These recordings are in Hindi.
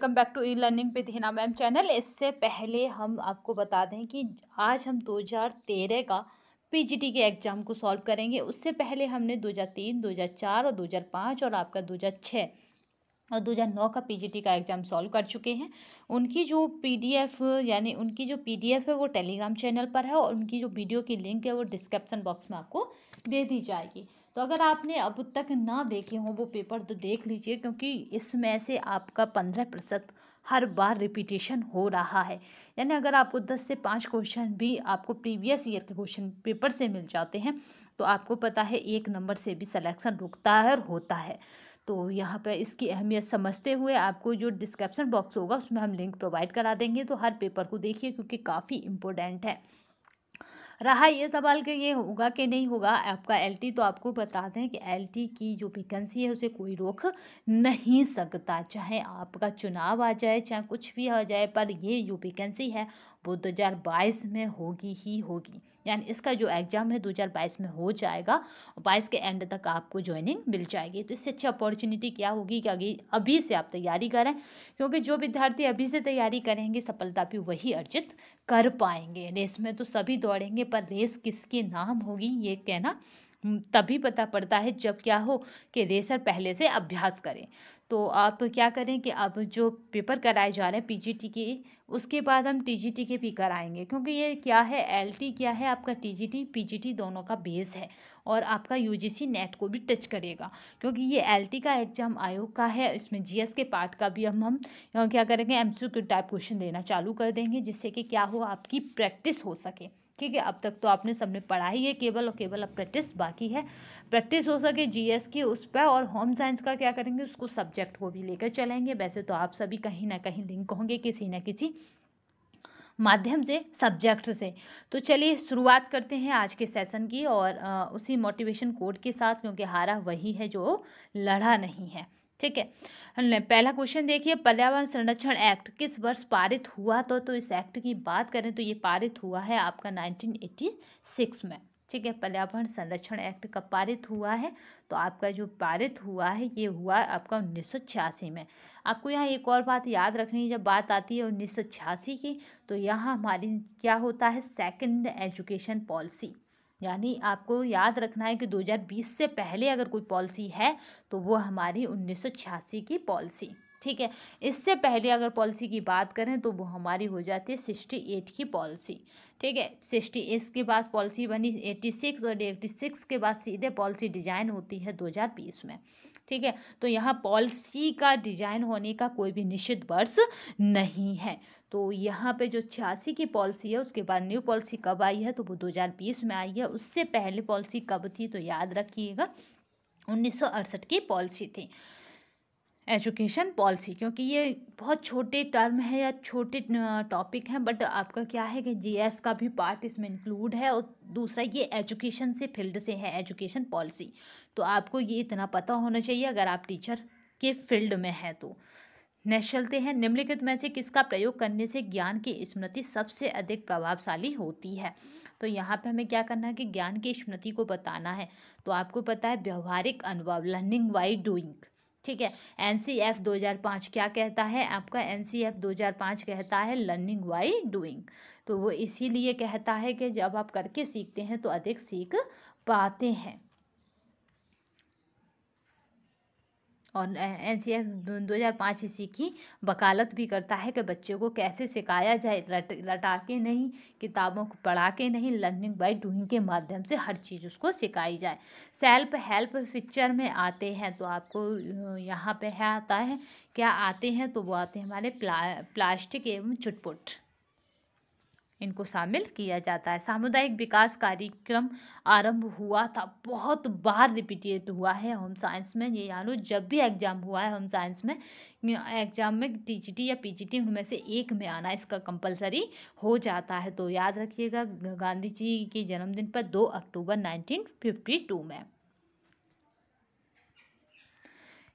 welcome back to e learning with Hina ma'am channel इससे पहले हम आपको बता दें कि आज हम 2013 का पीजीटी के एग्ज़ाम को सॉल्व करेंगे उससे पहले हमने 2003, 2004 और 2005 और आपका 2006 और 2009 का पीजीटी का एग्ज़ाम सॉल्व कर चुके हैं उनकी जो पीडीएफ यानी उनकी जो पीडीएफ है वो टेलीग्राम चैनल पर है और उनकी जो वीडियो की लिंक है वो डिस्क्रिप्सन बॉक्स में आपको दे दी जाएगी तो अगर आपने अब तक ना देखे हों वो पेपर तो देख लीजिए क्योंकि इसमें से आपका पंद्रह प्रतिशत हर बार रिपीटेशन हो रहा है यानी अगर आपको दस से पाँच क्वेश्चन भी आपको प्रीवियस ईयर के क्वेश्चन पेपर से मिल जाते हैं तो आपको पता है एक नंबर से भी सिलेक्शन रुकता है और होता है तो यहाँ पर इसकी अहमियत समझते हुए आपको जो डिस्क्रिप्शन बॉक्स होगा उसमें हम लिंक प्रोवाइड करा देंगे तो हर पेपर को देखिए क्योंकि काफ़ी इम्पोर्टेंट है रहा ये सवाल कि ये होगा कि नहीं होगा आपका एलटी तो आपको बता दें कि एलटी की जो वैकेंसी है उसे कोई रोक नहीं सकता चाहे आपका चुनाव आ जाए चाहे कुछ भी आ जाए पर ये जो वैकेंसी है वो दो हज़ार बाईस में होगी ही होगी यानी इसका जो एग्ज़ाम है बाईस में हो जाएगा बाईस के एंड तक आपको ज्वाइनिंग मिल जाएगी तो इससे अच्छी अपॉर्चुनिटी क्या होगी कि अभी अभी से आप तैयारी करें क्योंकि जो विद्यार्थी अभी से तैयारी करेंगे सफलता भी वही अर्जित कर पाएंगे रेस में तो सभी दौड़ेंगे पर रेस किसके नाम होगी ये कहना हम्म, तभी पता पड़ता है जब क्या हो कि रेसर पहले से अभ्यास करें तो आप क्या करें कि अब जो पेपर कराए जा रहे हैं पीजीटी के उसके बाद हम टीजीटी के भी कराएंगे क्योंकि ये क्या है एलटी क्या है आपका टीजीटी पीजीटी दोनों का बेस है और आपका यूजीसी नेट को भी टच करेगा क्योंकि ये एलटी का एग्जाम आयोग का है इसमें जीएस के पार्ट का भी हम हम क्या करेंगे एमसीक्यू टाइप क्वेश्चन देना चालू कर देंगे जिससे कि क्या हो आपकी प्रैक्टिस हो सके ठीक है अब तक तो आपने सबने पढ़ा ही है केवल और केवल अब प्रैक्टिस बाकी है प्रैक्टिस हो सके जीएस की उस पर और होम साइंस का क्या करेंगे उसको सब्जेक्ट को भी लेकर चलेंगे वैसे तो आप सभी कहीं ना कहीं लिंक होंगे किसी ना किसी माध्यम से सब्जेक्ट से तो चलिए शुरुआत करते हैं आज के सेशन की और उसी मोटिवेशन कोड के साथ क्योंकि हारा वही है जो लड़ा नहीं है ठीक है पहला क्वेश्चन देखिए पर्यावरण संरक्षण एक्ट किस वर्ष पारित हुआ तो तो इस एक्ट की बात करें तो ये पारित हुआ है आपका 1986 में ठीक है पर्यावरण संरक्षण एक्ट कब पारित हुआ है तो आपका जो पारित हुआ है ये हुआ आपका उन्नीस में आपको यहाँ एक और बात याद रखनी जब बात आती है उन्नीस की तो यहाँ हमारी क्या होता है सेकेंड एजुकेशन पॉलिसी यानी आपको याद रखना है कि 2020 से पहले अगर कोई पॉलिसी है तो वो हमारी उन्नीस की पॉलिसी ठीक है इससे पहले अगर पॉलिसी की बात करें तो वो हमारी हो जाती है सिक्सटी एट की पॉलिसी ठीक है सिक्सटी एट के बाद पॉलिसी बनी एट्टी सिक्स और एट्टी सिक्स के बाद सीधे पॉलिसी डिजाइन होती है दो हज़ार बीस में ठीक है तो यहाँ पॉलिसी का डिजाइन होने का कोई भी निश्चित वर्ष नहीं है तो यहाँ पे जो छियासी की पॉलिसी है उसके बाद न्यू पॉलिसी कब आई है तो वो 2020 में आई है उससे पहले पॉलिसी कब थी तो याद रखिएगा उन्नीस की पॉलिसी थी एजुकेशन पॉलिसी क्योंकि ये बहुत छोटे टर्म है या छोटे टॉपिक हैं बट आपका क्या है कि जीएस का भी पार्ट इसमें इंक्लूड है और दूसरा ये एजुकेशन से फील्ड से है एजुकेशन पॉलिसी तो आपको ये इतना पता होना चाहिए अगर आप टीचर के फील्ड में हैं तो निश्चलते हैं निम्नलिखित में से किसका प्रयोग करने से ज्ञान की स्मृति सबसे अधिक प्रभावशाली होती है तो यहाँ पे हमें क्या करना है कि ज्ञान की स्मृति को बताना है तो आपको पता है व्यवहारिक अनुभव लर्निंग वाई डूइंग ठीक है एन सी एफ दो हज़ार पाँच क्या कहता है आपका एन सी एफ दो हज़ार पाँच कहता है लर्निंग वाई डूइंग तो वो इसीलिए कहता है कि जब आप करके सीखते हैं तो अधिक सीख पाते हैं और एन सी एफ दो हज़ार पाँच ईस्वी की वकालत भी करता है कि बच्चों को कैसे सिखाया जाए लट लटा के नहीं किताबों को पढ़ा के नहीं लर्निंग बाई डूइंग के माध्यम से हर चीज़ उसको सिखाई जाए सेल्फ हेल्प पिक्चर में आते हैं तो आपको यहाँ पे है आता है क्या आते हैं तो वो आते हैं हमारे प्ला प्लास्टिक एवं चुटपुट इनको शामिल किया जाता है सामुदायिक विकास कार्यक्रम आरंभ हुआ था बहुत बार रिपीटेड हुआ है होम साइंस में ये यानो जब भी एग्ज़ाम हुआ है होम साइंस में एग्ज़ाम में टीजीटी या पीजीटी उनमें से एक में आना इसका कंपलसरी हो जाता है तो याद रखिएगा गांधी जी के जन्मदिन पर दो अक्टूबर नाइनटीन में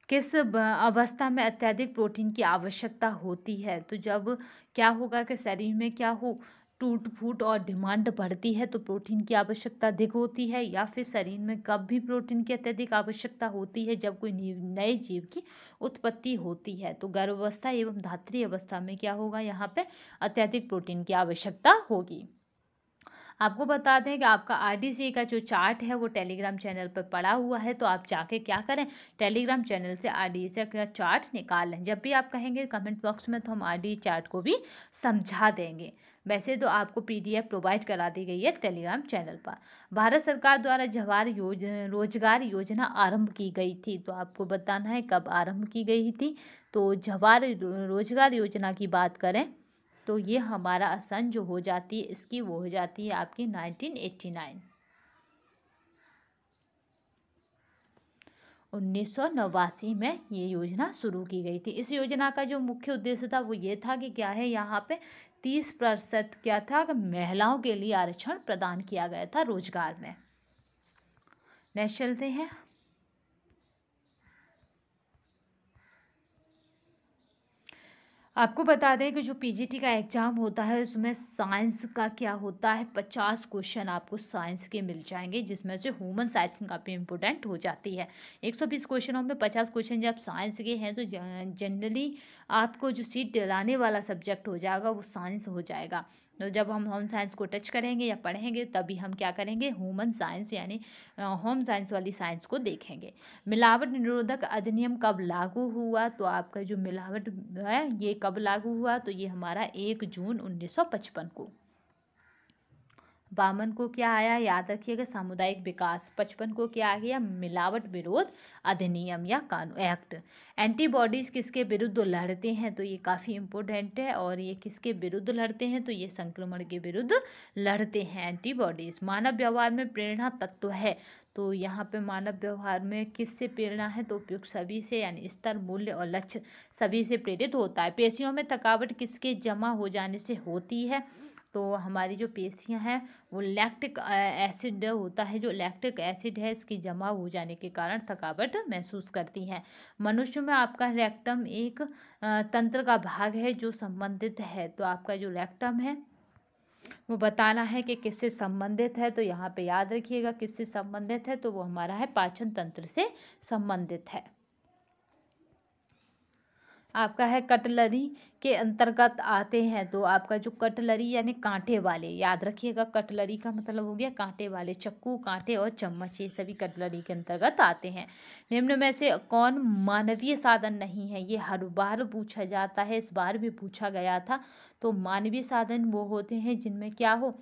किस अवस्था में अत्यधिक प्रोटीन की आवश्यकता होती है तो जब क्या होगा कि शरीर में क्या हो टूट फूट और डिमांड बढ़ती है तो प्रोटीन की आवश्यकता अधिक होती है या फिर शरीर में कब भी प्रोटीन की अत्यधिक आवश्यकता होती है जब कोई नए जीव की उत्पत्ति होती है तो गर्भावस्था एवं धात्री अवस्था में क्या होगा यहाँ पे अत्यधिक प्रोटीन की आवश्यकता होगी आपको बता दें कि आपका आरडीसी का जो चार्ट है वो टेलीग्राम चैनल पर पड़ा हुआ है तो आप जाके क्या करें टेलीग्राम चैनल से आरडीसी का चार्ट निकाल लें जब भी आप कहेंगे कमेंट बॉक्स में तो हम डी चार्ट को भी समझा देंगे वैसे तो आपको पीडीएफ प्रोवाइड करा दी गई है टेलीग्राम चैनल पर भारत सरकार द्वारा जवाहर योज रोजगार योजना आरंभ की गई थी तो आपको बताना है कब आरंभ की गई थी तो जवाहर रोजगार योजना की बात करें तो ये हमारा आसन जो हो जाती है इसकी वो हो जाती है आपकी नाइनटीन एट्टी नाइन उन्नीस सौ नवासी में ये योजना शुरू की गई थी इस योजना का जो मुख्य उद्देश्य था वो ये था कि क्या है यहाँ पे तीस प्रतिशत क्या था महिलाओं के लिए आरक्षण प्रदान किया गया था रोजगार में नेक्स्ट चलते हैं आपको बता दें कि जो पीजीटी का एग्ज़ाम होता है उसमें साइंस का क्या होता है पचास क्वेश्चन आपको साइंस के मिल जाएंगे जिसमें से ह्यूमन साइंस काफ़ी इंपॉर्टेंट हो जाती है एक सौ बीस क्वेश्चनों में पचास क्वेश्चन जब साइंस के हैं तो जनरली आपको जो सीट दिलाने वाला सब्जेक्ट हो जाएगा वो साइंस हो जाएगा तो जब हम होम साइंस को टच करेंगे या पढ़ेंगे तभी हम क्या करेंगे ह्यूमन साइंस यानी होम साइंस वाली साइंस को देखेंगे मिलावट निरोधक अधिनियम कब लागू हुआ तो आपका जो मिलावट है ये कब लागू हुआ तो ये हमारा एक जून उन्नीस को बावन को क्या आया याद रखिएगा सामुदायिक विकास पचपन को क्या आ गया मिलावट विरोध अधिनियम या कानून एक्ट एंटीबॉडीज़ किसके विरुद्ध लड़ते हैं तो ये काफ़ी इम्पोर्टेंट है और ये किसके विरुद्ध लड़ते हैं तो ये संक्रमण के विरुद्ध लड़ते हैं एंटीबॉडीज़ मानव व्यवहार में प्रेरणा तत्व है तो यहाँ पे मानव व्यवहार में किससे प्रेरणा है तो उपयुक्त सभी से यानी स्तर मूल्य और लक्ष्य सभी से प्रेरित होता है पेशियों में थकावट किसके जमा हो जाने से होती है तो हमारी जो पेशियाँ हैं वो लैक्टिक एसिड होता है जो लैक्टिक एसिड है इसकी जमा हो जाने के कारण थकावट महसूस करती हैं मनुष्य में आपका रेक्टम एक तंत्र का भाग है जो संबंधित है तो आपका जो रेक्टम है वो बताना है कि किससे संबंधित है तो यहाँ पे याद रखिएगा किससे संबंधित है तो वो हमारा है पाचन तंत्र से संबंधित है आपका है कटलरी के अंतर्गत आते हैं तो आपका जो कटलरी यानी कांटे वाले याद रखिएगा कटलरी का मतलब हो गया कांटे वाले चक्कू कांटे और चम्मच ये सभी कटलरी के अंतर्गत आते हैं निम्न में से कौन मानवीय साधन नहीं है ये हर बार पूछा जाता है इस बार भी पूछा गया था तो मानवीय साधन वो होते हैं जिनमें क्या हो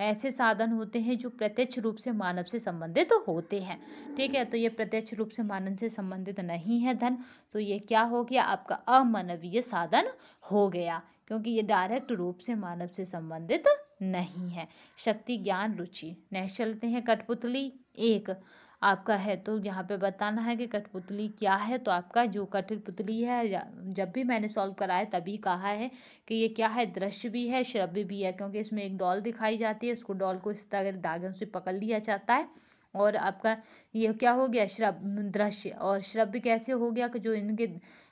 ऐसे साधन होते हैं जो प्रत्यक्ष रूप से मानव से संबंधित तो होते हैं ठीक है तो ये प्रत्यक्ष रूप से मानव से संबंधित नहीं है धन तो ये क्या हो गया आपका अमानवीय साधन हो गया क्योंकि ये डायरेक्ट रूप से मानव से संबंधित नहीं है शक्ति ज्ञान रुचि नेक्स्ट चलते हैं कठपुतली एक आपका है तो यहाँ पे बताना है कि कठपुतली क्या है तो आपका जो कठपुतली है जब भी मैंने सॉल्व कराया तभी कहा है कि ये क्या है दृश्य भी है श्रव्य भी है क्योंकि इसमें एक डॉल दिखाई जाती है उसको डॉल को इस तरह धागे से पकड़ लिया जाता है और आपका ये क्या हो गया श्रब दृश्य और श्रव्य कैसे हो गया कि जो इनके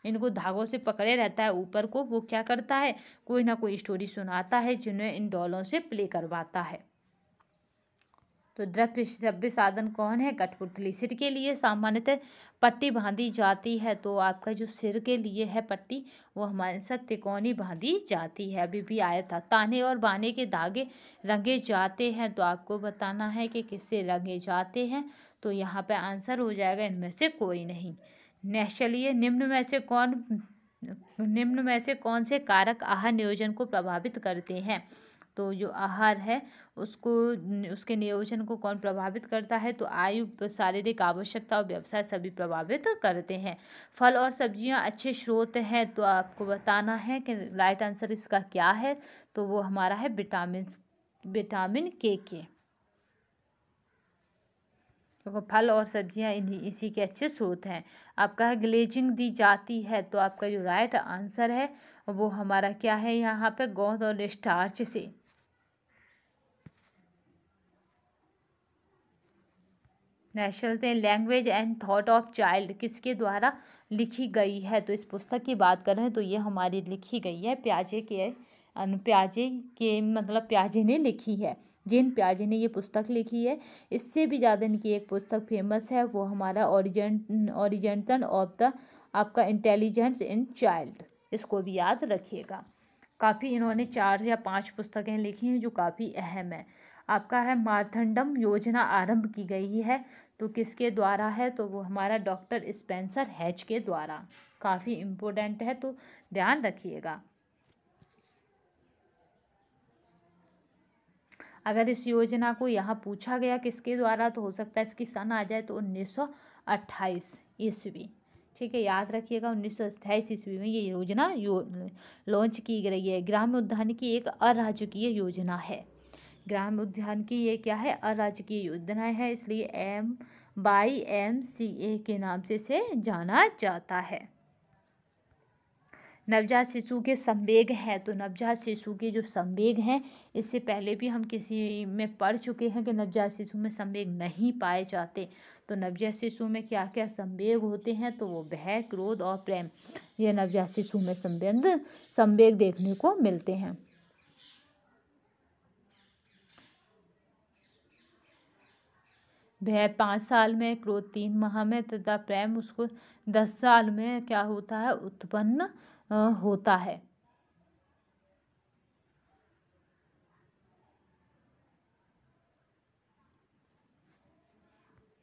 इनको धागों से पकड़े रहता है ऊपर को वो क्या करता है कोई ना कोई स्टोरी सुनाता है जिन्हें इन डॉलों से प्ले करवाता है तो द्रव्य द्रव्य साधन कौन है कठपुतली सिर के लिए सामान्यतः पट्टी बांधी जाती है तो आपका जो सिर के लिए है पट्टी वो हमारे साथ तिकोनी बांधी जाती है अभी भी आया था ताने और बाने के धागे रंगे जाते हैं तो आपको बताना है कि किससे रंगे जाते हैं तो यहाँ पर आंसर हो जाएगा इनमें से कोई नहीं नेक्स्ट चलिए निम्न में से कौन निम्न में से कौन से कारक आहार नियोजन को प्रभावित करते हैं तो जो आहार है उसको उसके नियोजन को कौन प्रभावित करता है तो आयु शारीरिक आवश्यकता और व्यवसाय सभी प्रभावित करते हैं फल और सब्जियां अच्छे स्रोत हैं तो आपको बताना है कि राइट आंसर इसका क्या है तो वो हमारा है विटामिन विटामिन के के क्योंकि तो फल और सब्जियां इन्हीं इसी के अच्छे स्रोत हैं आपका है ग्लेजिंग दी जाती है तो आपका जो राइट आंसर है वो हमारा क्या है यहाँ पे गोंद और स्टार्च से नेशनल थे language and thought of child किसके द्वारा लिखी गई है तो इस पुस्तक की बात करें तो ये हमारी लिखी गई है प्याजे के प्याजे के मतलब प्याजे ने लिखी है जिन प्याजे ने ये पुस्तक लिखी है इससे भी ज़्यादा इनकी एक पुस्तक फेमस है वो हमारा ओरिजन ओरिजेंटन ऑफ द आपका इंटेलिजेंस इन चाइल्ड इसको भी याद रखिएगा काफ़ी इन्होंने चार या पांच पुस्तकें लिखी हैं जो काफ़ी अहम है आपका है मारथंडम योजना आरंभ की गई है तो किसके द्वारा है तो वो हमारा डॉक्टर स्पेंसर हैच के द्वारा काफ़ी इम्पोर्टेंट है तो ध्यान रखिएगा अगर इस योजना को यहाँ पूछा गया किसके द्वारा तो हो सकता है इसकी सन आ जाए तो उन्नीस सौ अट्ठाईस ईस्वी ठीक है याद रखिएगा उन्नीस सौ अट्ठाईस ईस्वी में ये योजना यो, लॉन्च की गई है ग्राम उद्यान की एक अराजकीय योजना है ग्राम उद्यान की ये क्या है अराजकीय योजना है इसलिए M by M C A के नाम से इसे जाना जाता है नवजात शिशु के संवेग हैं तो नवजात शिशु के जो संवेग हैं इससे पहले भी हम किसी में पढ़ चुके हैं कि नवजात शिशु में संवेग नहीं पाए जाते तो नवजात शिशु में क्या क्या संवेग होते हैं तो वो भय क्रोध और प्रेम ये नवजात शिशु में संबंध संवेग देखने को मिलते हैं भय पाँच साल में क्रोध तीन माह में तथा प्रेम उसको दस साल में क्या होता है उत्पन्न होता है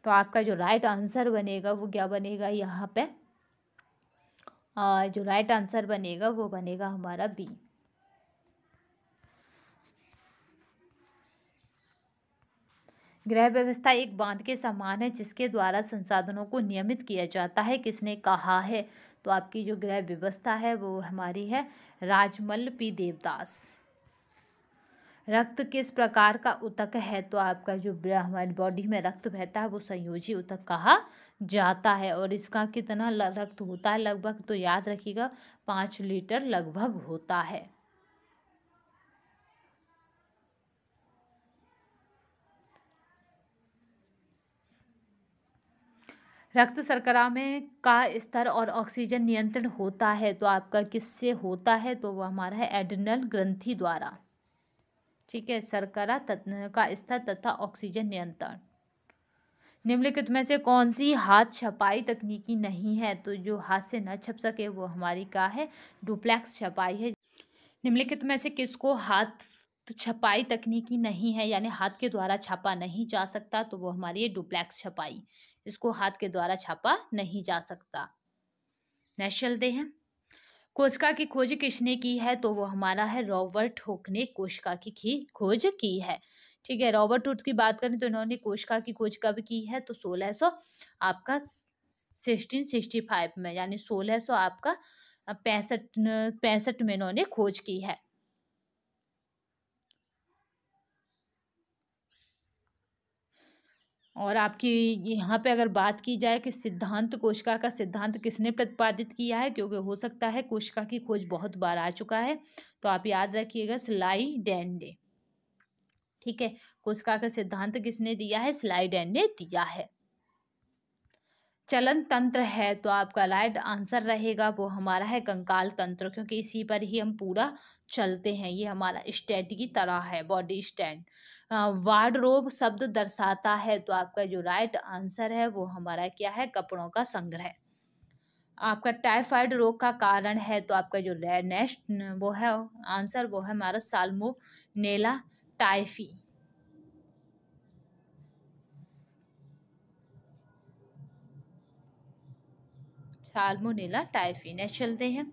तो आपका जो राइट आंसर बनेगा वो क्या बनेगा यहाँ पे जो राइट आंसर बनेगा वो बनेगा हमारा बी ग्रह व्यवस्था एक बांध के समान है जिसके द्वारा संसाधनों को नियमित किया जाता है किसने कहा है तो आपकी जो ग्रह व्यवस्था है वो हमारी है राजमल पी देवदास रक्त किस प्रकार का उतक है तो आपका जो हमारी बॉडी में रक्त बहता है वो संयोजी उतक कहा जाता है और इसका कितना रक्त होता है लगभग तो याद रखिएगा पाँच लीटर लगभग होता है रक्त शर्करा में का स्तर और ऑक्सीजन नियंत्रण होता है तो आपका किससे होता है तो वो हमारा है एडनल ग्रंथि द्वारा ठीक है सरकरा का स्तर तथा ऑक्सीजन नियंत्रण निम्नलिखित में से कौन सी हाथ छपाई तकनीकी नहीं है तो जो हाथ से न छप सके वो हमारी का है डुप्लेक्स छपाई है निम्नलिखित में से किसको हाथ छपाई तकनीकी नहीं है यानी हाथ के द्वारा छापा नहीं जा सकता तो वो हमारी डुप्लेक्स छपाई इसको हाथ के द्वारा छापा नहीं जा सकता नेशनल डे है कोशिका की खोज किसने की है तो वो हमारा है रॉबर्ट हुक ने कोशिका की खोज की है ठीक है रॉबर्ट हुक की बात करें तो इन्होंने कोशिका की खोज कब की है तो सोलह सो आपका सिक्सटीन सिक्सटी फाइव में यानी सोलह सो आपका पैंसठ पैंसठ में इन्होंने खोज की है और आपकी यहाँ पे अगर बात की जाए कि सिद्धांत कोशिका का सिद्धांत किसने प्रतिपादित किया है क्योंकि हो सकता है कोशिका की खोज बहुत बार आ चुका है तो आप याद रखिएगा सिलाई डेंडे ठीक है कोशिका का सिद्धांत किसने दिया है सिलाई डेंडे दिया है चलन तंत्र है तो आपका राइट आंसर रहेगा वो हमारा है कंकाल तंत्र क्योंकि इसी पर ही हम पूरा चलते हैं ये हमारा स्टैंड की तरह है बॉडी स्टैंड वार्डरोब शब्द दर्शाता है तो आपका जो राइट आंसर है वो हमारा क्या है कपड़ों का संग्रह आपका टाइफाइड रोग का कारण है तो आपका जो नेक्स्ट वो है आंसर वो है हमारा नेला टाइफी सालमोनेला टाइफी नेक्स्ट चलते हैं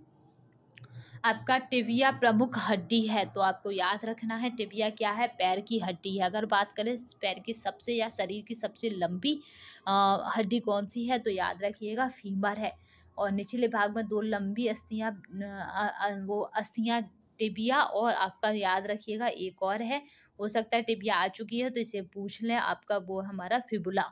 आपका टिबिया प्रमुख हड्डी है तो आपको याद रखना है टिबिया क्या है पैर की हड्डी है अगर बात करें पैर की सबसे या शरीर की सबसे लंबी हड्डी कौन सी है तो याद रखिएगा फीमर है और निचले भाग में दो लंबी अस्थियाँ वो अस्थियाँ टिबिया और आपका याद रखिएगा एक और है हो सकता है टिबिया आ चुकी है तो इसे पूछ लें आपका वो हमारा फिबुला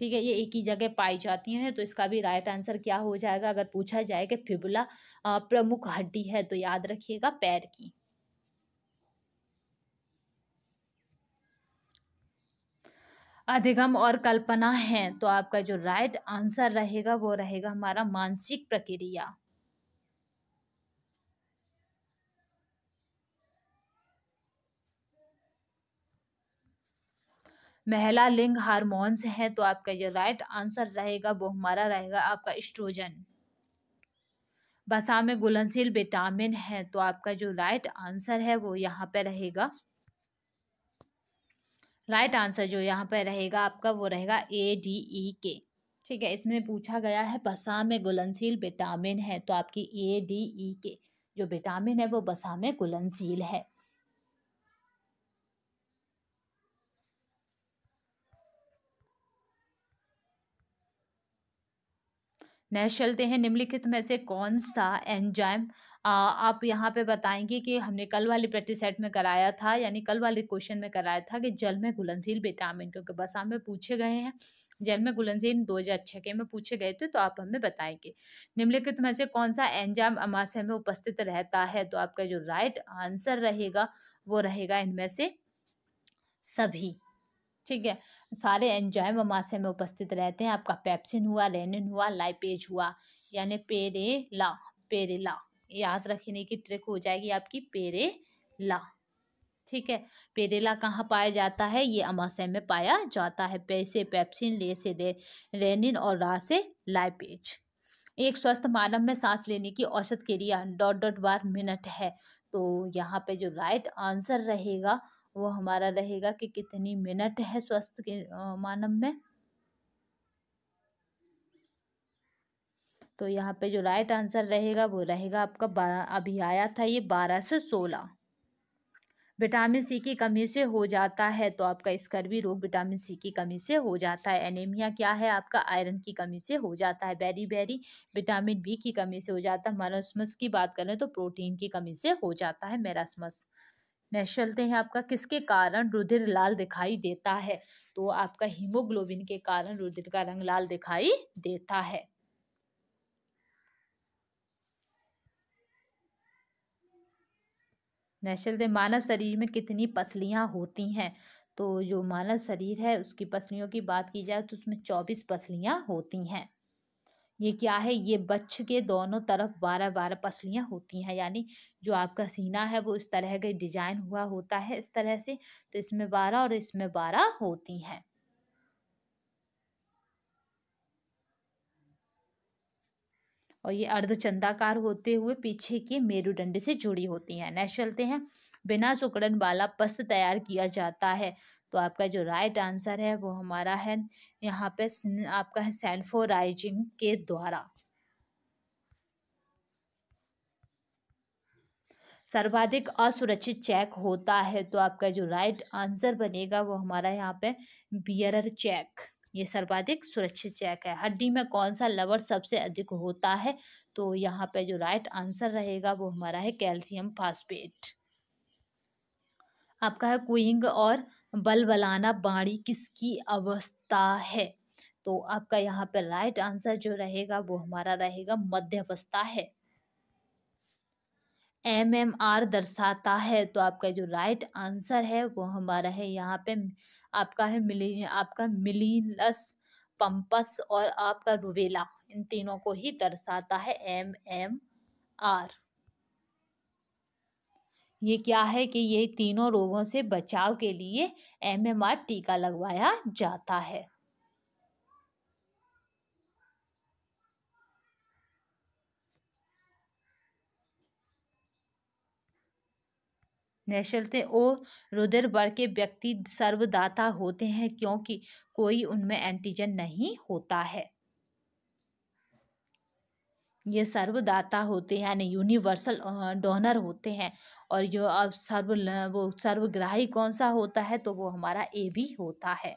ठीक है ये एक ही जगह पाई जाती हैं तो इसका भी राइट आंसर क्या हो जाएगा अगर पूछा जाए कि फिबुला प्रमुख हड्डी है तो याद रखिएगा पैर की अधिगम और कल्पना है तो आपका जो राइट आंसर रहेगा वो रहेगा हमारा मानसिक प्रक्रिया महिला लिंग हार्मोन्स हैं तो आपका जो राइट आंसर रहेगा वो हमारा रहेगा आपका स्ट्रोजन बसा में घुलनशील विटामिन है तो आपका जो राइट आंसर है वो यहाँ पे रहेगा राइट आंसर जो यहाँ पे रहेगा आपका वो रहेगा ए डी ई के ठीक है इसमें पूछा गया है बसा में गुलनशील विटामिन है तो आपकी ए डी ई के जो विटामिन है वो बसा में गुलनशील है नेक्स्ट चलते हैं निम्नलिखित में से कौन सा एंजाइम आप यहाँ पे बताएंगे कि हमने कल वाले प्रैक्टिस सेट में कराया था यानी कल वाले क्वेश्चन में कराया था कि जल में घुलनशील विटामिन क्योंकि बस में पूछे गए हैं जल में घुलनशील दो हज़ार छः में पूछे गए थे तो आप हमें बताएंगे निम्नलिखित में से कौन सा एंजाम अमाशय में उपस्थित रहता है तो आपका जो राइट आंसर रहेगा वो रहेगा इनमें से सभी ठीक है सारे एंजाइम अमाशय में उपस्थित रहते हैं आपका पैप्सिन हुआ लेनिन हुआ लाइपेज हुआ यानी पेरे ला पेरे ला याद रखने की ट्रिक हो जाएगी आपकी पेरे ला ठीक है पेरेला कहाँ पाया जाता है ये अमाशय में पाया जाता है पे से पैप्सिन ले से रे, रेनिन और रा से लाइपेज एक स्वस्थ मानव में सांस लेने की औसत क्रिया डॉट डॉट बार मिनट है तो यहाँ पे जो राइट आंसर रहेगा वो हमारा रहेगा कि कितनी मिनट है स्वस्थ के मानव में तो यहाँ पे जो राइट आंसर रहेगा वो रहेगा आपका अभी आया था ये बारह से सोलह विटामिन सी की कमी से हो जाता है तो आपका स्कर्वी रोग विटामिन सी की कमी से हो जाता है एनीमिया क्या है आपका आयरन की कमी से हो जाता है बेरी बेरी विटामिन बी की कमी से हो जाता है मरासमस की बात करें तो प्रोटीन की कमी से हो जाता है मेरासमस चलते हैं आपका किसके कारण रुधिर लाल दिखाई देता है तो आपका हीमोग्लोबिन के कारण रुधिर का रंग लाल दिखाई देता है नेशनल दे मानव शरीर में कितनी पसलियां होती हैं तो जो मानव शरीर है उसकी पसलियों की बात की जाए तो उसमें चौबीस पसलियां होती हैं ये क्या है ये बच्च के दोनों तरफ बारह बारह पसलियाँ होती हैं यानी जो आपका सीना है वो इस तरह का डिजाइन हुआ होता है इस तरह से तो इसमें बारह और इसमें बारह होती हैं और ये अर्धचंदाकार होते हुए पीछे के मेरुदंड से जुड़ी होती हैं नेक्स्ट चलते हैं बिना सुकड़न वाला पस्त तैयार किया जाता है तो आपका जो राइट आंसर है वो हमारा है यहाँ पे आपका है सैनफोराइजिंग के द्वारा सर्वाधिक असुरक्षित चेक होता है तो आपका जो राइट आंसर बनेगा वो हमारा यहाँ पे बियरर चेक ये सर्वाधिक सुरक्षित चेक है हड्डी में कौन सा लवर सबसे अधिक होता है तो यहाँ पे जो राइट आंसर रहेगा वो हमारा है कैल्शियम फास्फेट आपका है कुइंग और बलबलाना बाड़ी किसकी अवस्था है तो आपका यहाँ पर राइट आंसर जो रहेगा वो हमारा रहेगा मध्य अवस्था है एम एम आर दर्शाता है तो आपका जो राइट आंसर है वो हमारा है यहाँ पे आपका है मिली आपका मिलीनस पंपस और आपका रुवेला इन तीनों को ही दर्शाता है एम एम आर ये क्या है कि ये तीनों रोगों से बचाव के लिए एम टीका लगवाया जाता है निश्चलते ओ रुधिर वर्ग के व्यक्ति सर्वदाता होते हैं क्योंकि कोई उनमें एंटीजन नहीं होता है ये सर्वदाता होते हैं यानी यूनिवर्सल डोनर होते हैं और जो अब सर्व वो सर्वग्राही कौन सा होता है तो वो हमारा ए भी होता है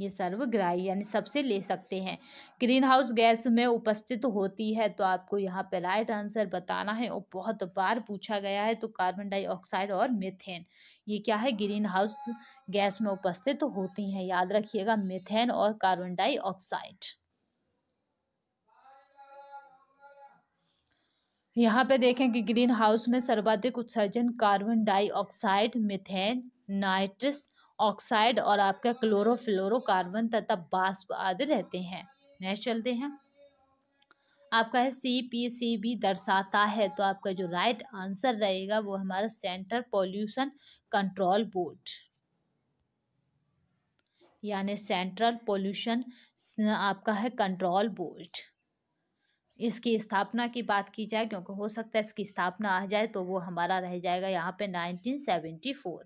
ये सर्वग्राही यानी सबसे ले सकते हैं ग्रीन हाउस गैस में उपस्थित तो होती है तो आपको यहाँ पे राइट आंसर बताना है और बहुत बार पूछा गया है तो कार्बन डाइऑक्साइड और मेथेन ये क्या है ग्रीन हाउस गैस में उपस्थित तो होती हैं याद रखिएगा मेथेन और कार्बन डाइऑक्साइड यहाँ पे देखें कि ग्रीन हाउस में सर्वाधिक उत्सर्जन carbon dioxide methane nitrous oxide और आपका क्लोरोफ्लोरोकार्बन तथा बाष्प आदि रहते हैं नेक्स्ट चलते हैं आपका है सी पी सी बी दर्शाता है तो आपका जो राइट आंसर रहेगा वो हमारा सेंटर पोल्यूशन कंट्रोल बोर्ड यानी सेंट्रल पोल्यूशन आपका है कंट्रोल बोर्ड इसकी स्थापना की बात की जाए क्योंकि हो सकता है इसकी स्थापना आ जाए तो वो हमारा रह जाएगा यहाँ पे 1974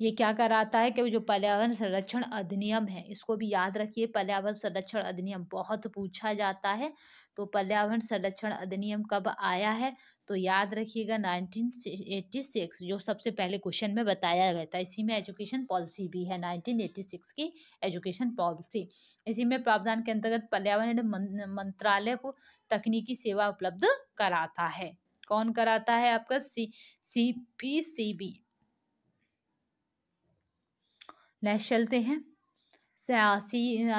ये क्या कराता है कि जो पर्यावरण संरक्षण अधिनियम है इसको भी याद रखिए पर्यावरण संरक्षण अधिनियम बहुत पूछा जाता है तो पर्यावरण संरक्षण अधिनियम कब आया है तो याद रखिएगा 1986 जो सबसे पहले क्वेश्चन में बताया गया था इसी में एजुकेशन पॉलिसी भी है 1986 की एजुकेशन पॉलिसी इसी में प्रावधान के अंतर्गत पर्यावरण मंत्रालय को तकनीकी सेवा उपलब्ध कराता है कौन कराता है आपका C C P C B next चलते हैं सी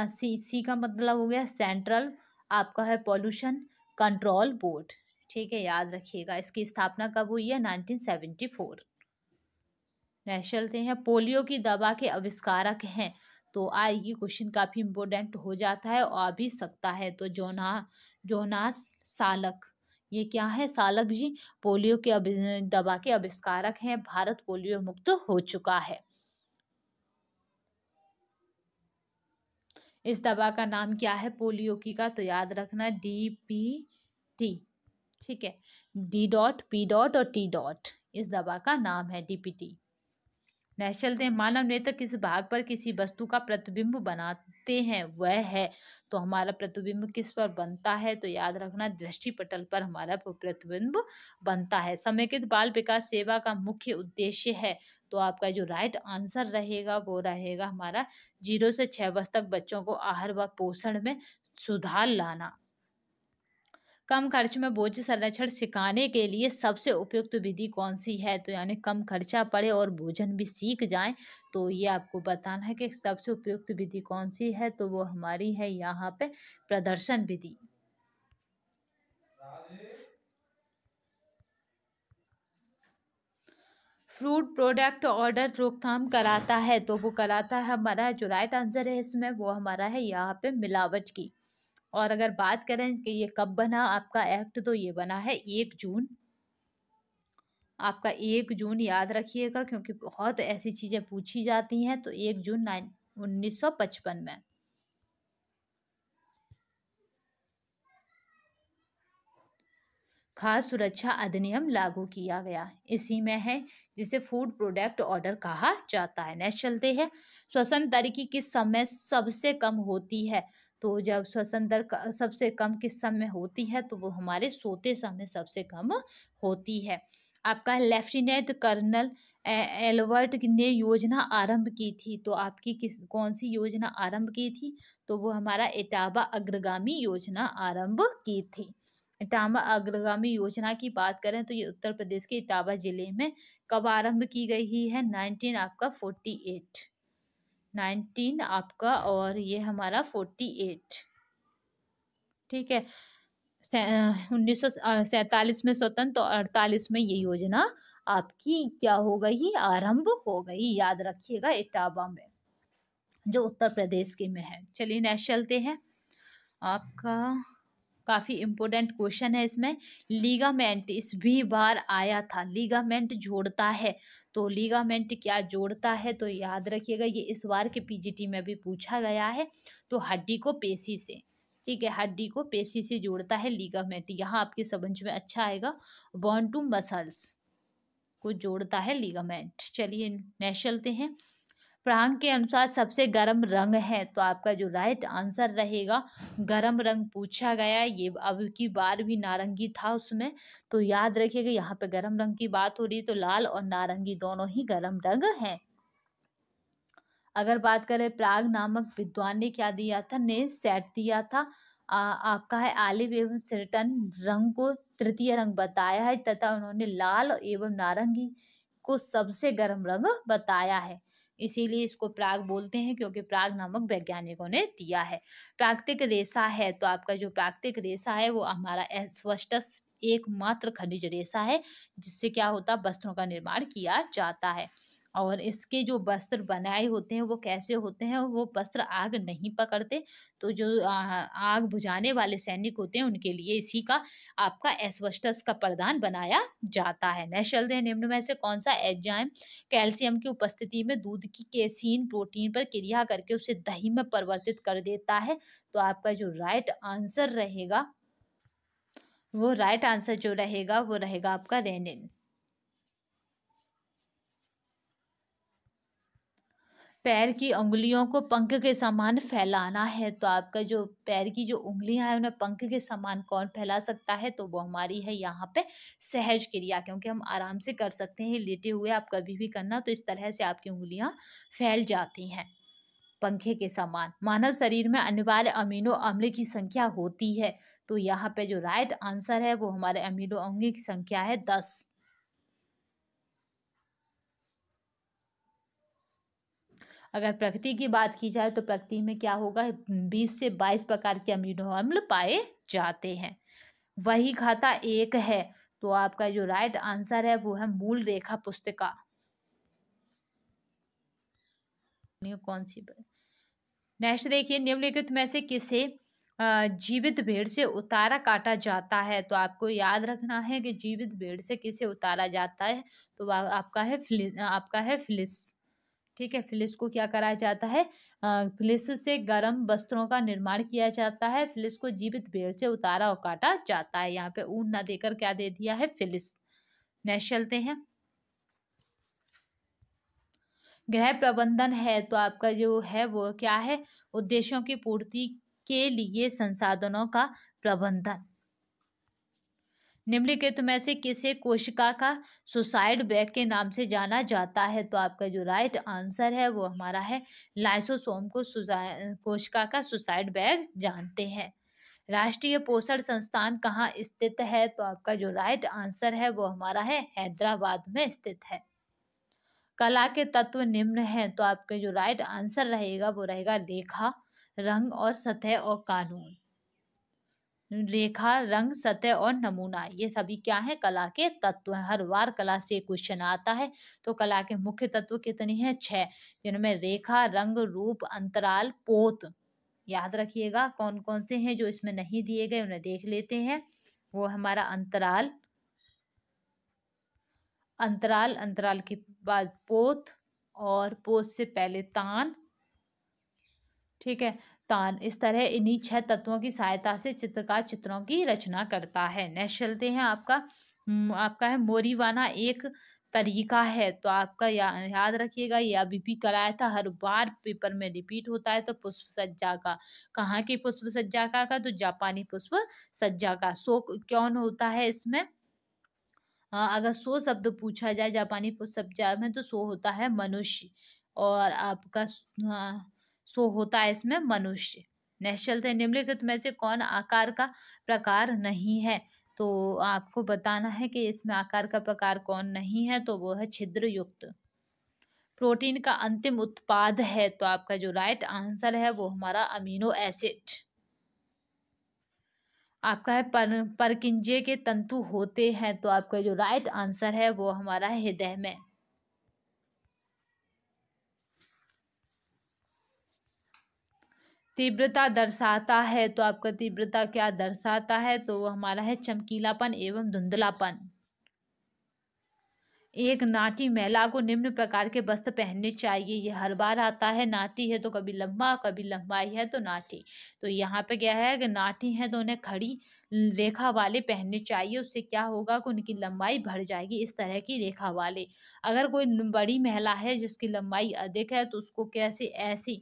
सी सी का मतलब हो गया सेंट्रल आपका है पॉल्यूशन कंट्रोल बोर्ड ठीक है याद रखिएगा इसकी स्थापना कब हुई है नाइनटीन सेवेंटी फोर नेक्स्ट चलते हैं पोलियो की दवा के आविष्कारक हैं तो आएगी क्वेश्चन काफ़ी इम्पोर्टेंट हो जाता है और आ भी सकता है तो जोना जोनास सालक ये क्या है सालक जी पोलियो के दवा के आविष्कारक हैं भारत पोलियो मुक्त हो चुका है इस दवा का नाम क्या है पोलियो की का तो याद रखना डी पी टी ठीक है डी डॉट पी डॉट और टी डॉट इस दवा का नाम है डी पी टी नेशनल दे मानव नेत्र किस भाग पर किसी वस्तु का प्रतिबिंब बना देखते हैं वह है तो हमारा प्रतिबिंब किस पर बनता है तो याद रखना दृष्टि पटल पर हमारा प्रतिबिंब बनता है समेकित बाल विकास सेवा का मुख्य उद्देश्य है तो आपका जो राइट आंसर रहेगा वो रहेगा हमारा जीरो से छः वर्ष तक बच्चों को आहार व पोषण में सुधार लाना कम खर्च में भोज्य संरक्षण सिखाने के लिए सबसे उपयुक्त विधि कौन सी है तो यानी कम खर्चा पड़े और भोजन भी सीख जाए तो ये आपको बताना है कि सबसे उपयुक्त विधि कौन सी है तो वो हमारी है यहाँ पे प्रदर्शन विधि फ्रूट प्रोडक्ट ऑर्डर रोकथाम कराता है तो वो कराता है हमारा जो राइट आंसर है इसमें वो हमारा है यहाँ पे मिलावट की और अगर बात करें कि ये कब बना आपका एक्ट तो ये बना है एक जून आपका एक जून याद रखिएगा क्योंकि बहुत ऐसी चीज़ें पूछी जाती हैं तो एक जून नाइन उन्नीस सौ पचपन में खास सुरक्षा अधिनियम लागू किया गया इसी में है जिसे फूड प्रोडक्ट ऑर्डर कहा जाता है नेक्स्ट चलते हैं श्वसन दर की किस समय सबसे कम होती है तो जब श्वसन दर सबसे कम किस समय होती है तो वो हमारे सोते समय सबसे कम होती है आपका लेफ्टिनेंट कर्नल एल्बर्ट ने योजना आरंभ की थी तो आपकी किस कौन सी योजना आरंभ की थी तो वो हमारा इटावा अग्रगामी योजना आरंभ की थी इटावा अग्रगामी योजना की बात करें तो ये उत्तर प्रदेश के इटावा जिले में कब आरंभ की गई है नाइनटीन आपका फोर्टी एट नाइनटीन आपका और ये हमारा फोर्टी एट ठीक है उन्नीस सौ सैतालीस में स्वतंत्र तो अड़तालीस में ये योजना आपकी क्या हो गई आरंभ हो गई याद रखिएगा इटावा में जो उत्तर प्रदेश के में है चलिए नेक्स्ट चलते हैं आपका काफ़ी इम्पोर्टेंट क्वेश्चन है इसमें लीगामेंट इस भी बार आया था लीगामेंट जोड़ता है तो लीगामेंट क्या जोड़ता है तो याद रखिएगा ये इस बार के पीजीटी में भी पूछा गया है तो हड्डी को पेशी से ठीक है हड्डी को पेशी से जोड़ता है लीगामेंट यहाँ आपके समझ में अच्छा आएगा बॉन्टू मसल्स को जोड़ता है लीगामेंट चलिए नेक्स्ट चलते हैं प्रांग के अनुसार सबसे गर्म रंग है तो आपका जो राइट आंसर रहेगा गर्म रंग पूछा गया ये अब की बार भी नारंगी था उसमें तो याद रखिएगा यहाँ पे गर्म रंग की बात हो रही है तो लाल और नारंगी दोनों ही गर्म रंग हैं अगर बात करें प्राग नामक विद्वान ने क्या दिया था ने सेट दिया था आ, आपका है आलिव एवं सिरटन रंग को तृतीय रंग बताया है तथा उन्होंने लाल एवं नारंगी को सबसे गर्म रंग बताया है इसीलिए इसको प्राग बोलते हैं क्योंकि प्राग नामक वैज्ञानिकों ने दिया है प्राकृतिक रेशा है तो आपका जो प्राकृतिक रेशा है वो हमारा एस्वस्टस एकमात्र खनिज रेशा है जिससे क्या होता है वस्त्रों का निर्माण किया जाता है और इसके जो वस्त्र बनाए होते हैं वो कैसे होते हैं वो वस्त्र आग नहीं पकड़ते तो जो आग बुझाने वाले सैनिक होते हैं उनके लिए इसी का आपका एसवस्टस का प्रदान बनाया जाता है नेशल दे निम्न में से कौन सा एंजाइम कैल्शियम की उपस्थिति में दूध की केसीन प्रोटीन पर क्रिया करके उसे दही में परिवर्तित कर देता है तो आपका जो राइट आंसर रहेगा वो राइट आंसर जो रहेगा वो रहेगा आपका रेनिन पैर की उंगलियों को पंख के समान फैलाना है तो आपका जो पैर की जो उंगलियां हैं उन्हें पंख के समान कौन फैला सकता है तो वो हमारी है यहाँ पे सहज क्रिया क्योंकि हम आराम से कर सकते हैं लेटे हुए आप कभी भी करना तो इस तरह से आपकी उंगलियां फैल जाती हैं पंखे के समान मानव शरीर में अनिवार्य अमीनो अम्ल की संख्या होती है तो यहाँ पे जो राइट आंसर है वो हमारे अमीनो अम्ल की संख्या है दस अगर प्रकृति की बात की जाए तो प्रकृति में क्या होगा बीस से बाईस प्रकार के अमीनो अम्ल पाए जाते हैं वही खाता एक है तो आपका जो राइट आंसर है वो है मूल रेखा पुस्तिका कौन सी नेक्स्ट देखिए निम्नलिखित में से किसे जीवित भेड़ से उतारा काटा जाता है तो आपको याद रखना है कि जीवित भेड़ से किसे उतारा जाता है तो आपका है फ्लि आपका है फ्लिस ठीक है फ्लिस को क्या कराया जाता है फ्लिस से गर्म वस्त्रों का निर्माण किया जाता है फ्लिस को जीवित भेड़ से उतारा और काटा जाता है यहाँ पे ऊन ना देकर क्या दे दिया है फ्लिस नेक्स्ट चलते हैं गृह प्रबंधन है तो आपका जो है वो क्या है उद्देश्यों की पूर्ति के लिए संसाधनों का प्रबंधन निम्नलिखित में से किसे कोशिका का सुसाइड बैग के नाम से जाना जाता है तो आपका जो राइट आंसर है वो हमारा है लाइसोसोम को कोशिका का सुसाइड बैग जानते हैं राष्ट्रीय पोषण संस्थान कहाँ स्थित है तो आपका जो राइट आंसर है वो हमारा है हैदराबाद में स्थित है कला के तत्व निम्न हैं तो आपका जो राइट आंसर रहेगा वो रहेगा लेखा रंग और सतह और कानून रेखा रंग सतह और नमूना ये सभी क्या है कला के तत्व हैं हर बार कला से क्वेश्चन आता है तो कला के मुख्य तत्व कितने हैं छह जिनमें रेखा रंग रूप अंतराल पोत याद रखिएगा कौन कौन से हैं जो इसमें नहीं दिए गए उन्हें देख लेते हैं वो हमारा अंतराल अंतराल अंतराल के बाद पोत और पोत से पहले तान ठीक है तान इस तरह इन्हीं छह तत्वों की सहायता से चित्रकार चित्रों की रचना करता है नेक्स्ट चलते हैं आपका हम्म, आपका है मोरीवाना एक तरीका है तो आपका या, याद रखिएगा ये अभी भी कराया था हर बार पेपर में रिपीट होता है तो पुष्प सज्जा का कहाँ की पुष्प सज्जा का, का तो जापानी पुष्प सज्जा का सो क्यों होता है इसमें अगर सो शब्द पूछा जाए जापानी पुष्प सज्जा में तो सो होता है मनुष्य और आपका हाँ, सो होता है इसमें मनुष्य निश्चल थे निम्नलिखित में से कौन आकार का प्रकार नहीं है तो आपको बताना है कि इसमें आकार का प्रकार कौन नहीं है तो वो है छिद्र युक्त प्रोटीन का अंतिम उत्पाद है तो आपका जो राइट आंसर है वो हमारा अमीनो एसिड आपका है पर परकिंजे के तंतु होते हैं तो आपका जो राइट आंसर है वो हमारा हृदय में तीव्रता दर्शाता है तो आपका तीव्रता क्या दर्शाता है तो वो हमारा है चमकीलापन एवं धुंधलापन एक नाटी महिला को निम्न प्रकार के वस्त्र पहनने चाहिए ये हर बार आता है नाटी है तो कभी लंबा कभी लंबाई है तो नाटी तो यहाँ पे क्या है कि नाटी है तो उन्हें खड़ी रेखा वाले पहनने चाहिए उससे क्या होगा कि उनकी लंबाई बढ़ जाएगी इस तरह की रेखा वाले अगर कोई बड़ी महिला है जिसकी लंबाई अधिक है तो उसको कैसे ऐसी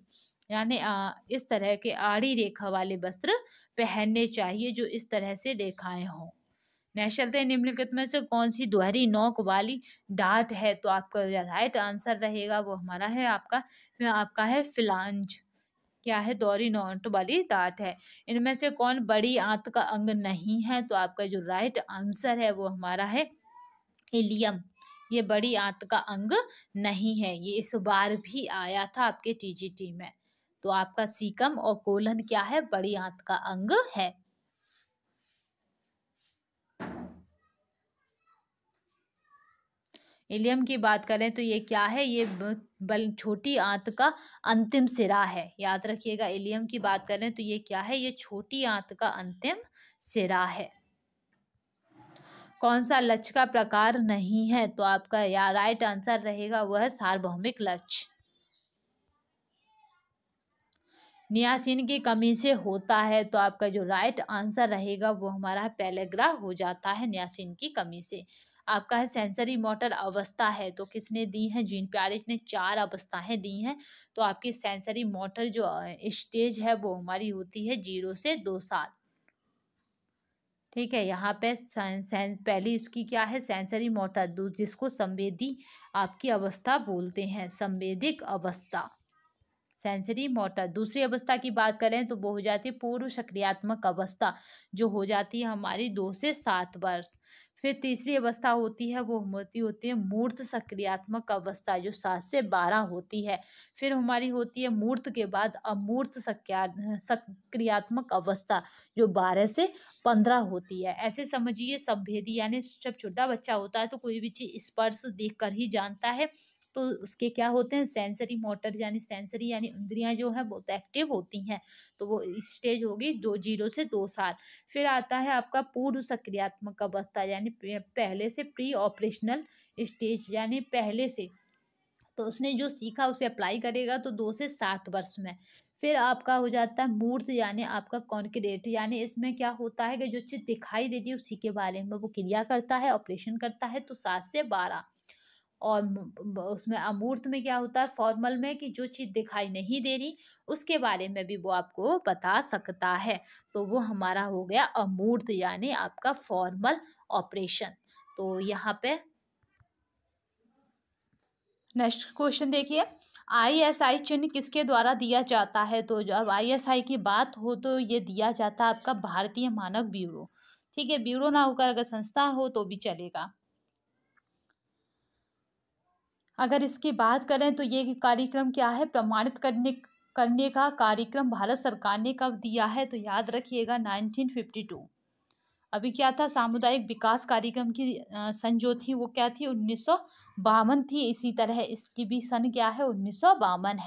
यानी इस तरह के आड़ी रेखा वाले वस्त्र पहनने चाहिए जो इस तरह से रेखाएं हों नेक्स्ट चलते हैं निम्नलिखित में से कौन सी दोहरी नोक वाली डाट है तो आपका राइट आंसर रहेगा वो हमारा है आपका आपका है फिलांज क्या है दोहरी नोट वाली डाट है इनमें से कौन बड़ी आंत का अंग नहीं है तो आपका जो राइट आंसर है वो हमारा है इलियम ये बड़ी आंत का अंग नहीं है ये इस बार भी आया था आपके टीजीटी में तो आपका सीकम और कोलन क्या है बड़ी आंत का अंग है इलियम की बात करें तो ये क्या है ये बल छोटी आंत का अंतिम सिरा है याद रखिएगा इलियम की बात करें तो ये क्या है ये छोटी आंत का अंतिम सिरा है कौन सा लच का प्रकार नहीं है तो आपका या राइट आंसर रहेगा वह सार्वभौमिक लक्ष्य नियासिन की कमी से होता है तो आपका जो राइट आंसर रहेगा वो हमारा पैलेग्रा हो जाता है नियासिन की कमी से आपका है सेंसरी मोटर अवस्था है तो किसने दी है जीन प्यारिश ने चार अवस्थाएं दी हैं तो आपकी सेंसरी मोटर जो स्टेज है वो हमारी होती है जीरो से दो साल ठीक है यहाँ पे सें, पहली इसकी क्या है सेंसरी मोटर जिसको संवेदी आपकी अवस्था बोलते हैं संवेदिक अवस्था सेंसरी मोटर दूसरी अवस्था की बात करें तो वो हो जाती है पूर्व सक्रियात्मक अवस्था जो हो जाती है हमारी दो से सात वर्ष फिर तीसरी अवस्था होती है वो होती होती है मूर्त सक्रियात्मक अवस्था जो सात से बारह होती है फिर हमारी होती है मूर्त के बाद अमूर्त सक्रियात्मक अवस्था जो बारह से पंद्रह होती है ऐसे समझिए संभेदी यानी जब छोटा बच्चा होता है तो कोई भी चीज़ स्पर्श देख कर ही जानता है तो उसके क्या होते हैं सेंसरी मोटर यानी सेंसरी यानी इंद्रियां जो है बहुत एक्टिव होती हैं तो वो स्टेज होगी दो जीरो से दो साल फिर आता है आपका पूर्व सक्रियात्मक अवस्था यानी पहले से प्री ऑपरेशनल स्टेज यानी पहले से तो उसने जो सीखा उसे अप्लाई करेगा तो दो से सात वर्ष में फिर आपका हो जाता है मूर्त यानी आपका कॉन्क्रेट यानी इसमें क्या होता है कि जो चीज़ दिखाई देती है उसी के बारे में वो क्रिया करता है ऑपरेशन करता है तो सात से बारह और उसमें अमूर्त में क्या होता है फॉर्मल में कि जो चीज़ दिखाई नहीं दे रही उसके बारे में भी वो आपको बता सकता है तो वो हमारा हो गया अमूर्त यानी आपका फॉर्मल ऑपरेशन तो यहाँ पे नेक्स्ट क्वेश्चन देखिए आईएसआई चिन्ह किसके द्वारा दिया जाता है तो जब आईएसआई की बात हो तो ये दिया जाता है आपका भारतीय मानक ब्यूरो ठीक है ब्यूरो ना होकर अगर संस्था हो तो भी चलेगा अगर इसकी बात करें तो ये कार्यक्रम क्या है प्रमाणित करने करने का कार्यक्रम भारत सरकार ने कब दिया है तो याद रखिएगा 1952 अभी क्या था सामुदायिक विकास कार्यक्रम की सन जो थी वो क्या थी उन्नीस थी इसी तरह इसकी भी सन क्या है उन्नीस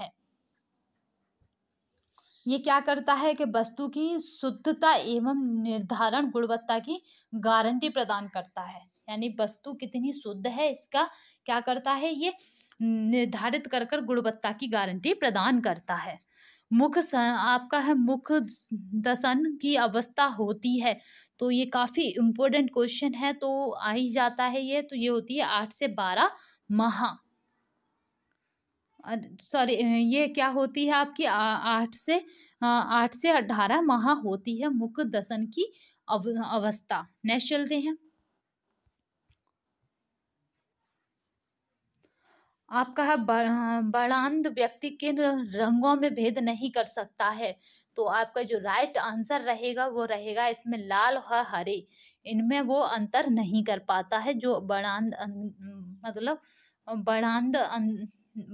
है ये क्या करता है कि वस्तु की शुद्धता एवं निर्धारण गुणवत्ता की गारंटी प्रदान करता है यानी वस्तु कितनी शुद्ध है इसका क्या करता है ये निर्धारित कर कर गुणवत्ता की गारंटी प्रदान करता है मुख आपका है मुख दसन की अवस्था होती है तो ये काफ़ी इम्पोर्टेंट क्वेश्चन है तो आ ही जाता है ये तो ये होती है आठ से बारह माह सॉरी ये क्या होती है आपकी आठ से आठ से अठारह माह होती है मुख दसन की अव, अवस्था नेक्स्ट चलते हैं आपका हाँ, बड़ांध व्यक्ति के रंगों में भेद नहीं कर सकता है तो आपका जो राइट आंसर रहेगा वो रहेगा इसमें लाल व हरे इनमें वो अंतर नहीं कर पाता है जो बड़ांध अं, मतलब बड़ांद अं,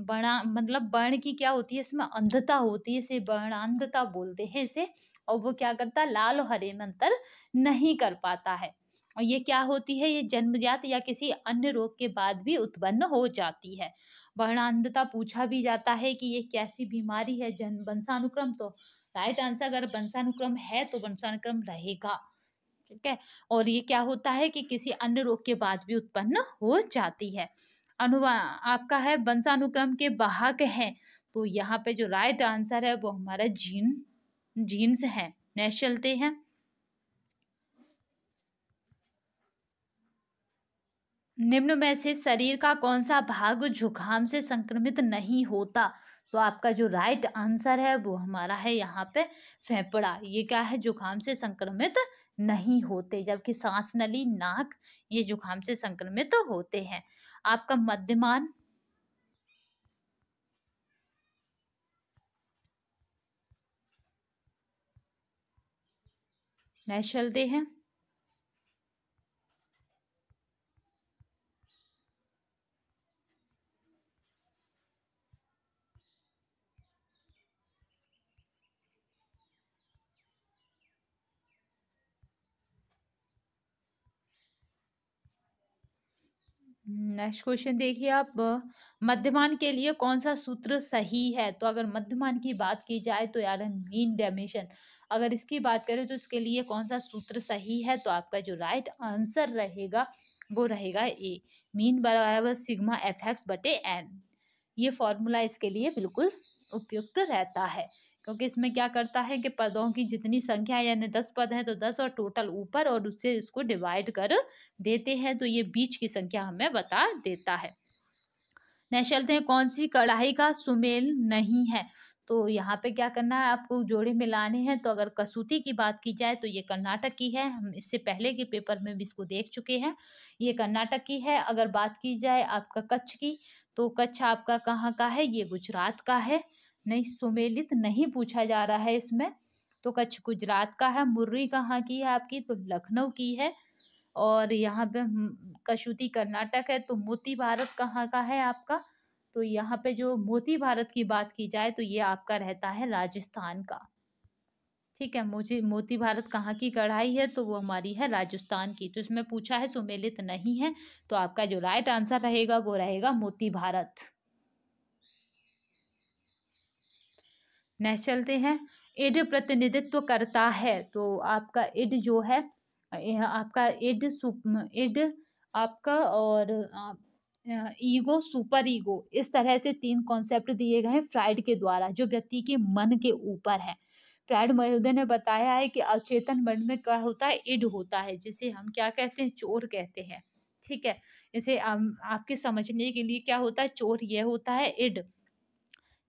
बड़ा मतलब बर्ण की क्या होती है इसमें अंधता होती है इसे बर्णांधता बोलते हैं इसे और वो क्या करता है लाल और हरे में अंतर नहीं कर पाता है और ये क्या होती है ये जन्मजात या किसी अन्य रोग के बाद भी उत्पन्न हो जाती है वर्णांधता पूछा भी जाता है कि ये कैसी बीमारी है जन वंशानुक्रम तो राइट आंसर अगर वंशानुक्रम है तो वंशानुक्रम रहेगा ठीक है और ये क्या होता है कि किसी अन्य रोग के बाद भी उत्पन्न हो जाती है अनुवा आपका है वंशानुक्रम के बाहक है तो यहाँ पे जो राइट आंसर है वो हमारा जीन जीन्स है नेक्स्ट चलते हैं निम्न में से शरीर का कौन सा भाग जुखाम से संक्रमित नहीं होता तो आपका जो राइट आंसर है वो हमारा है यहाँ पे फेफड़ा ये क्या है जुखाम से संक्रमित नहीं होते जबकि सांस नली नाक ये जुखाम से संक्रमित होते हैं आपका मध्यमान नैशल दे है नेक्स्ट हम्म, क्वेश्चन देखिए आप मध्यमान के लिए कौन सा सूत्र सही है तो अगर मध्यमान की बात की जाए तो यार मीन डेमिशन अगर इसकी बात करें तो इसके लिए कौन सा सूत्र सही है तो आपका जो राइट आंसर रहेगा वो रहेगा ए मीन बराबर सिग्मा एफ एक्स बटे एन ये फॉर्मूला इसके लिए बिल्कुल उपयुक्त रहता है क्योंकि इसमें क्या करता है कि पदों की जितनी संख्या यानी दस पद हैं तो दस और टोटल ऊपर और उससे इसको डिवाइड कर देते हैं तो ये बीच की संख्या हमें बता देता है चलते हैं कौन सी कढ़ाई का सुमेल नहीं है तो यहाँ पे क्या करना है आपको जोड़े मिलाने हैं तो अगर कसूती की बात की जाए तो ये कर्नाटक की है हम इससे पहले के पेपर में भी इसको देख चुके हैं ये कर्नाटक की है अगर बात की जाए आपका कच्छ की तो कच्छ आपका कहाँ का है ये गुजरात का है नहीं सुमेलित नहीं पूछा जा रहा है इसमें तो कच्छ गुजरात का है मुर्री कहाँ की है आपकी तो लखनऊ की है और यहाँ पे कशुती कर्नाटक है तो मोती भारत कहाँ का है आपका तो यहाँ पे जो मोती भारत की बात की जाए तो ये आपका रहता है राजस्थान का ठीक है मुझे मोती भारत कहाँ की कढ़ाई है तो वो हमारी है राजस्थान की तो इसमें पूछा है सुमेलित नहीं है तो आपका जो राइट आंसर रहेगा वो रहेगा मोती भारत नेक्स्ट चलते हैं इड प्रतिनिधित्व करता है तो आपका इड जो है आपका इड इड आपका और ईगो सुपर ईगो इस तरह से तीन कॉन्सेप्ट दिए गए हैं फ्राइड के द्वारा जो व्यक्ति के मन के ऊपर है फ्राइड महोदय ने बताया है कि अचेतन मन में क्या होता है इड होता है जिसे हम क्या कहते हैं चोर कहते हैं ठीक है इसे आपके समझने के लिए क्या होता है चोर यह होता है इड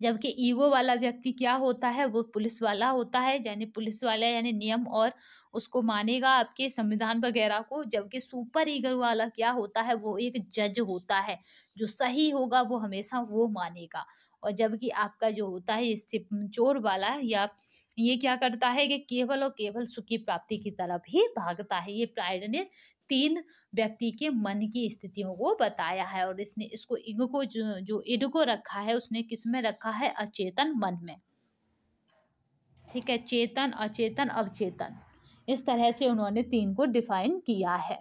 जबकि ईगो वाला व्यक्ति क्या होता है वो पुलिस वाला होता है यानी पुलिस वाला यानी नियम और उसको मानेगा आपके संविधान वगैरह को जबकि सुपर ईगर वाला क्या होता है वो एक जज होता है जो सही होगा वो हमेशा वो मानेगा और जबकि आपका जो होता है इससे चोर वाला या ये क्या करता है कि केवल और केवल सुख की प्राप्ति की तरफ ही भागता है ये प्राइड ने तीन व्यक्ति के मन की स्थितियों को बताया है और इसने इसको इग को जो, जो इड को रखा है उसने किस में रखा है अचेतन मन में ठीक है चेतन अचेतन अवचेतन इस तरह से उन्होंने तीन को डिफाइन किया है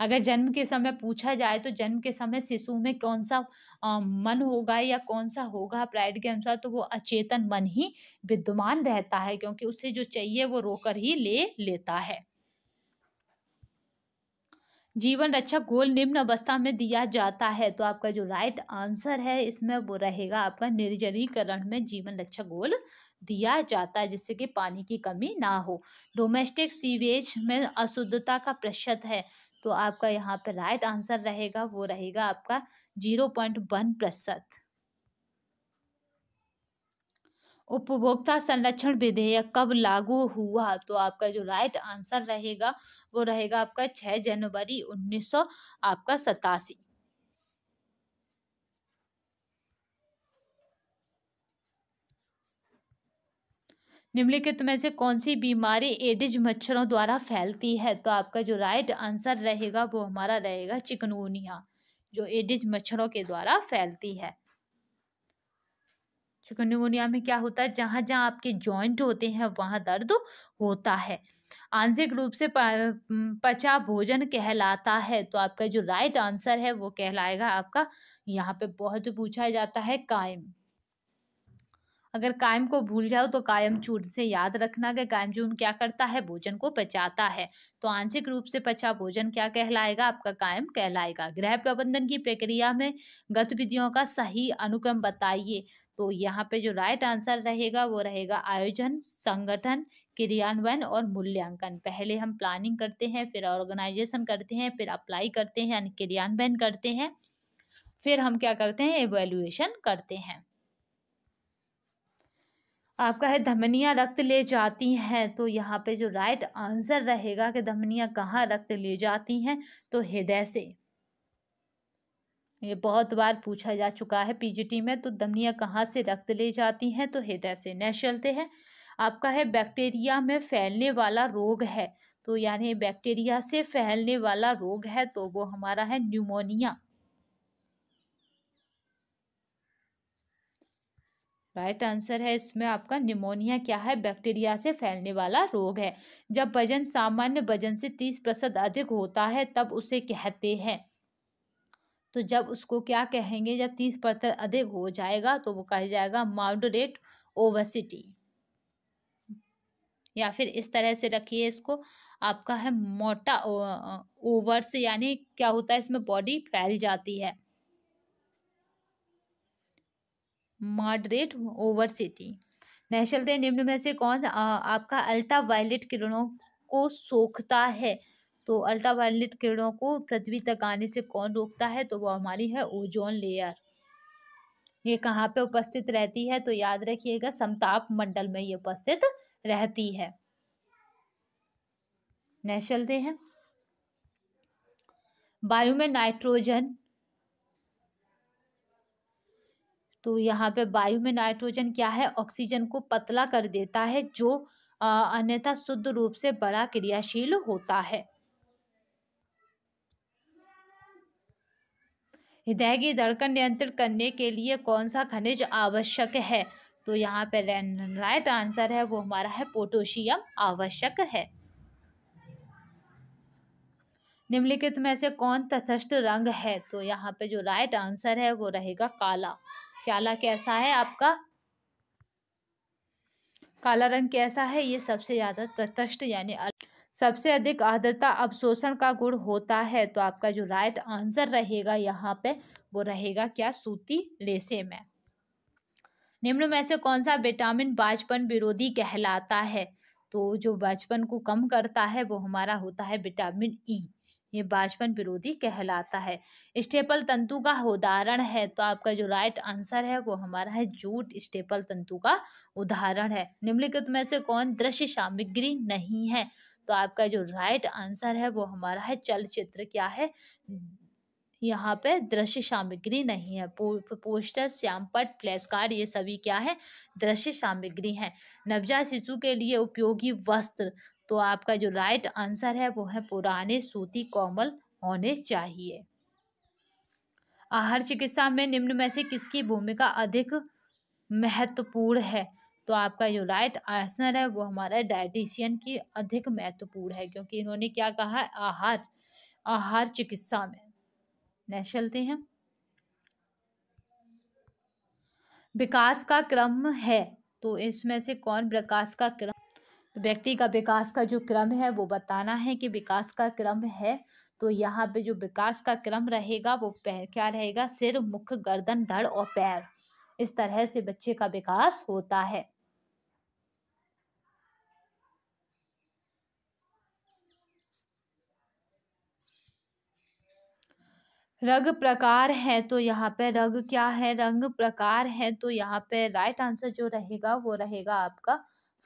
अगर जन्म के समय पूछा जाए तो जन्म के समय शिशु में कौन सा आ, मन होगा या कौन सा होगा प्राइड के अनुसार तो वो अचेतन मन ही विद्यमान रहता है क्योंकि उसे जो चाहिए वो रोकर ही ले लेता है जीवन रक्षक गोल निम्न अवस्था में दिया जाता है तो आपका जो राइट आंसर है इसमें वो रहेगा आपका निर्जलीकरण में जीवन रक्षक गोल दिया जाता है जिससे कि पानी की कमी ना हो डोमेस्टिक सीवेज में अशुद्धता का प्रतिशत है तो आपका यहाँ पर राइट आंसर रहेगा वो रहेगा आपका जीरो पॉइंट वन प्रतिशत उपभोक्ता संरक्षण विधेयक कब लागू हुआ तो आपका जो राइट आंसर रहेगा वो रहेगा आपका छः जनवरी उन्नीस सौ आपका सतासी निम्नलिखित में से कौन सी बीमारी एडिज मच्छरों द्वारा फैलती है तो आपका जो राइट आंसर रहेगा वो हमारा रहेगा चिकनगुनिया जो एडिज मच्छरों के द्वारा फैलती है चिकनगुनिया में क्या होता है जहां जहाँ आपके जॉइंट होते हैं वहां दर्द होता है आंशिक रूप से पचा भोजन कहलाता है तो आपका जो राइट आंसर है वो कहलाएगा आपका यहाँ पे बहुत पूछा जाता है कायम अगर कायम को भूल जाओ तो कायम चूर्ण से याद रखना कि कायम चूर्ण क्या करता है भोजन को पचाता है तो आंशिक रूप से पचा भोजन क्या कहलाएगा आपका कायम कहलाएगा गृह प्रबंधन की प्रक्रिया में गतिविधियों का सही अनुक्रम बताइए तो यहाँ पे जो राइट आंसर रहेगा वो रहेगा आयोजन संगठन क्रियान्वयन और मूल्यांकन पहले हम प्लानिंग करते हैं फिर ऑर्गेनाइजेशन करते हैं फिर अप्लाई करते हैं यानी क्रियान्वयन करते हैं फिर हम क्या करते हैं एवेल्युएशन करते हैं आपका है धमनिया रक्त ले जाती हैं तो यहाँ पे जो राइट आंसर रहेगा कि धमनिया कहाँ रक्त ले जाती हैं तो हृदय से ये बहुत बार पूछा जा चुका है पीजीटी में तो धमनिया कहाँ से रक्त ले जाती हैं तो हृदय से न चलते हैं आपका है बैक्टीरिया में फैलने वाला रोग है तो यानी बैक्टीरिया से फैलने वाला रोग है तो वो हमारा है न्यूमोनिया राइट आंसर है इसमें आपका निमोनिया क्या है बैक्टीरिया से फैलने वाला रोग है जब वजन सामान्य वजन से तीस प्रतिशत अधिक होता है तब उसे कहते हैं तो जब उसको क्या कहेंगे जब तीस प्रतिशत अधिक हो जाएगा तो वो कहा जाएगा मॉडरेट ओवसिटी या फिर इस तरह से रखिए इसको आपका है मोटा ओवर्स यानी क्या होता है इसमें बॉडी फैल जाती है मॉडरेट ओवरसिटी नहशलते निम्न में से कौन आ, आपका अल्ट्रा वायलेट किरणों को सोखता है तो अल्ट्रा वायलेट किरणों को पृथ्वी तक आने से कौन रोकता है तो वो हमारी है ओजोन लेयर ये कहाँ पे उपस्थित रहती है तो याद रखिएगा समताप मंडल में ये उपस्थित रहती है नेशनल दे हैं वायु में नाइट्रोजन तो यहाँ पे वायु में नाइट्रोजन क्या है ऑक्सीजन को पतला कर देता है जो अन्यथा शुद्ध रूप से बड़ा क्रियाशील होता है हृदय की धड़कन नियंत्रित करने के लिए कौन सा खनिज आवश्यक है तो यहाँ पे राइट आंसर है वो हमारा है पोटोशियम आवश्यक है निम्नलिखित में से कौन तथस्थ रंग है तो यहाँ पे जो राइट आंसर है वो रहेगा काला काला कैसा है आपका काला रंग कैसा है ये सबसे ज़्यादा तटस्थ यानी सबसे अधिक आर्द्रता अवशोषण का गुण होता है तो आपका जो राइट आंसर रहेगा यहाँ पे वो रहेगा क्या सूती लेसे में निम्न में से कौन सा विटामिन बाजपन विरोधी कहलाता है तो जो बचपन को कम करता है वो हमारा होता है विटामिन ई ये बाजपन विरोधी कहलाता है स्टेपल तंतु का उदाहरण है तो आपका जो राइट आंसर है वो हमारा है जूट स्टेपल तंतु का उदाहरण है निम्नलिखित में से कौन दृश्य सामग्री नहीं है तो आपका जो राइट आंसर है वो हमारा है चलचित्र क्या है यहाँ पे दृश्य सामग्री नहीं है पो, पोस्टर श्यामपट प्लेस कार्ड ये सभी क्या है दृश्य सामग्री है नवजात शिशु के लिए उपयोगी वस्त्र तो आपका जो राइट आंसर है वो है पुराने सूती कोमल होने चाहिए आहार चिकित्सा में निम्न में से किसकी भूमिका अधिक महत्वपूर्ण है तो आपका जो राइट आंसर है वो हमारा डायटिशियन की अधिक महत्वपूर्ण है क्योंकि इन्होंने क्या कहा आहार आहार चिकित्सा में नेक्स्ट चलते हैं विकास का क्रम है तो इसमें से कौन विकास का क्रम व्यक्ति का विकास का जो क्रम है वो बताना है कि विकास का क्रम है तो यहाँ पे जो विकास का क्रम रहेगा वो पैर क्या रहेगा सिर मुख गर्दन धड़ और पैर इस तरह से बच्चे का विकास होता है रग प्रकार है तो यहाँ पे रग क्या है रंग प्रकार है तो यहाँ पे राइट आंसर जो रहेगा वो रहेगा आपका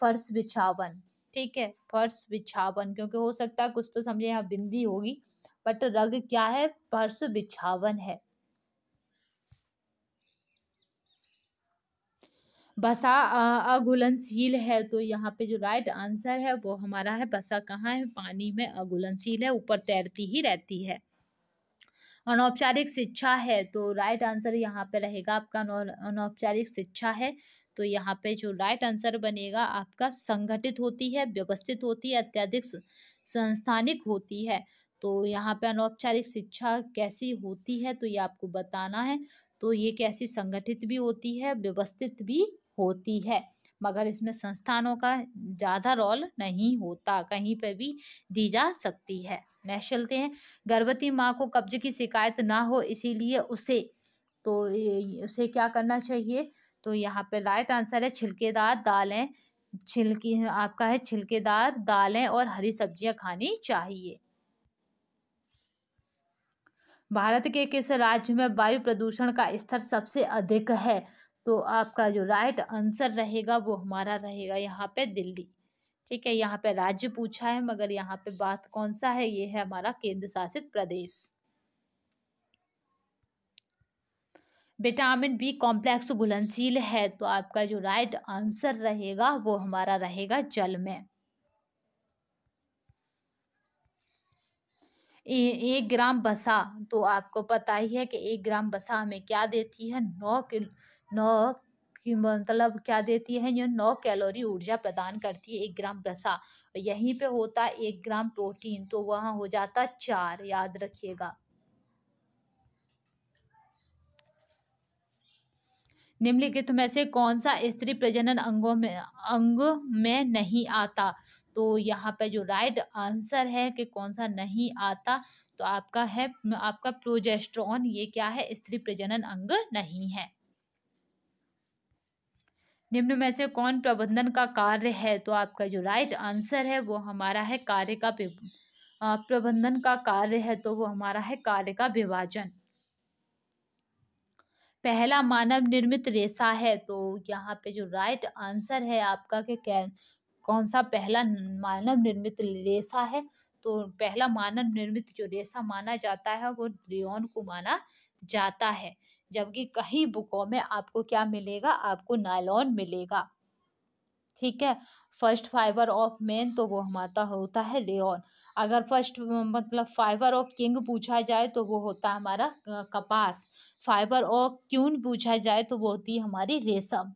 फर्श बिछावन ठीक है फर्श बिछावन क्योंकि हो सकता है कुछ तो समझे यहाँ बिंदी होगी बट रग क्या है फर्श बिछावन है बसा अघुलनशील है तो यहाँ पे जो राइट आंसर है वो हमारा है बसा कहाँ है पानी में अघुलनशील है ऊपर तैरती ही रहती है अनौपचारिक शिक्षा है तो राइट आंसर यहाँ पे रहेगा आपका अनौपचारिक शिक्षा है तो यहाँ पे जो राइट आंसर बनेगा आपका संगठित होती है व्यवस्थित होती है अत्यधिक संस्थानिक होती है तो यहाँ पे अनौपचारिक शिक्षा कैसी होती है तो ये आपको बताना है तो ये कैसी संगठित भी होती है व्यवस्थित भी होती है मगर इसमें संस्थानों का ज़्यादा रोल नहीं होता कहीं पर भी दी जा सकती है नेक्स्ट चलते हैं गर्भवती माँ को कब्ज की शिकायत ना हो इसीलिए उसे तो उसे क्या करना चाहिए तो यहाँ पे राइट आंसर है छिलकेदार दालें छिलके आपका है छिलकेदार दालें और हरी सब्जियां खानी चाहिए भारत के किस राज्य में वायु प्रदूषण का स्तर सबसे अधिक है तो आपका जो राइट आंसर रहेगा वो हमारा रहेगा यहाँ पे दिल्ली ठीक है यहाँ पे राज्य पूछा है मगर यहाँ पे बात कौन सा है ये है हमारा केंद्र शासित प्रदेश विटामिन बी कॉम्प्लेक्स घुलनशील है तो आपका जो राइट आंसर रहेगा वो हमारा रहेगा जल में एक ग्राम बसा तो आपको पता ही है कि एक ग्राम बसा हमें क्या देती है नौ किलो नौ कि मतलब क्या देती है जो नौ कैलोरी ऊर्जा प्रदान करती है एक ग्राम बसा यहीं पे होता है एक ग्राम प्रोटीन तो वहाँ हो जाता चार याद रखिएगा निम्नलिखित में से कौन सा स्त्री प्रजनन अंगों में अंग में नहीं आता तो यहाँ पे जो राइट आंसर है कि कौन सा नहीं आता तो आपका है आपका प्रोजेस्ट्रॉन ये क्या है स्त्री प्रजनन अंग नहीं है निम्न में से कौन प्रबंधन का कार्य है तो आपका जो राइट आंसर है वो हमारा है कार्य का प्रबंधन का कार्य है तो वो हमारा है कार्य का विभाजन पहला मानव निर्मित रेशा है तो यहाँ पे जो राइट आंसर है आपका के कौन सा पहला मानव निर्मित रेशा है तो पहला मानव निर्मित जो रेशा माना जाता है वो रियोन को माना जाता है जबकि कई बुकों में आपको क्या मिलेगा आपको नायलॉन मिलेगा ठीक है फर्स्ट फाइबर ऑफ मेन तो वो हमारा होता है रेन अगर फर्स्ट मतलब फाइबर ऑफ किंग पूछा जाए तो वो होता है हमारा कपास फाइबर ऑफ क्यून पूछा जाए तो वो होती है हमारी रेशम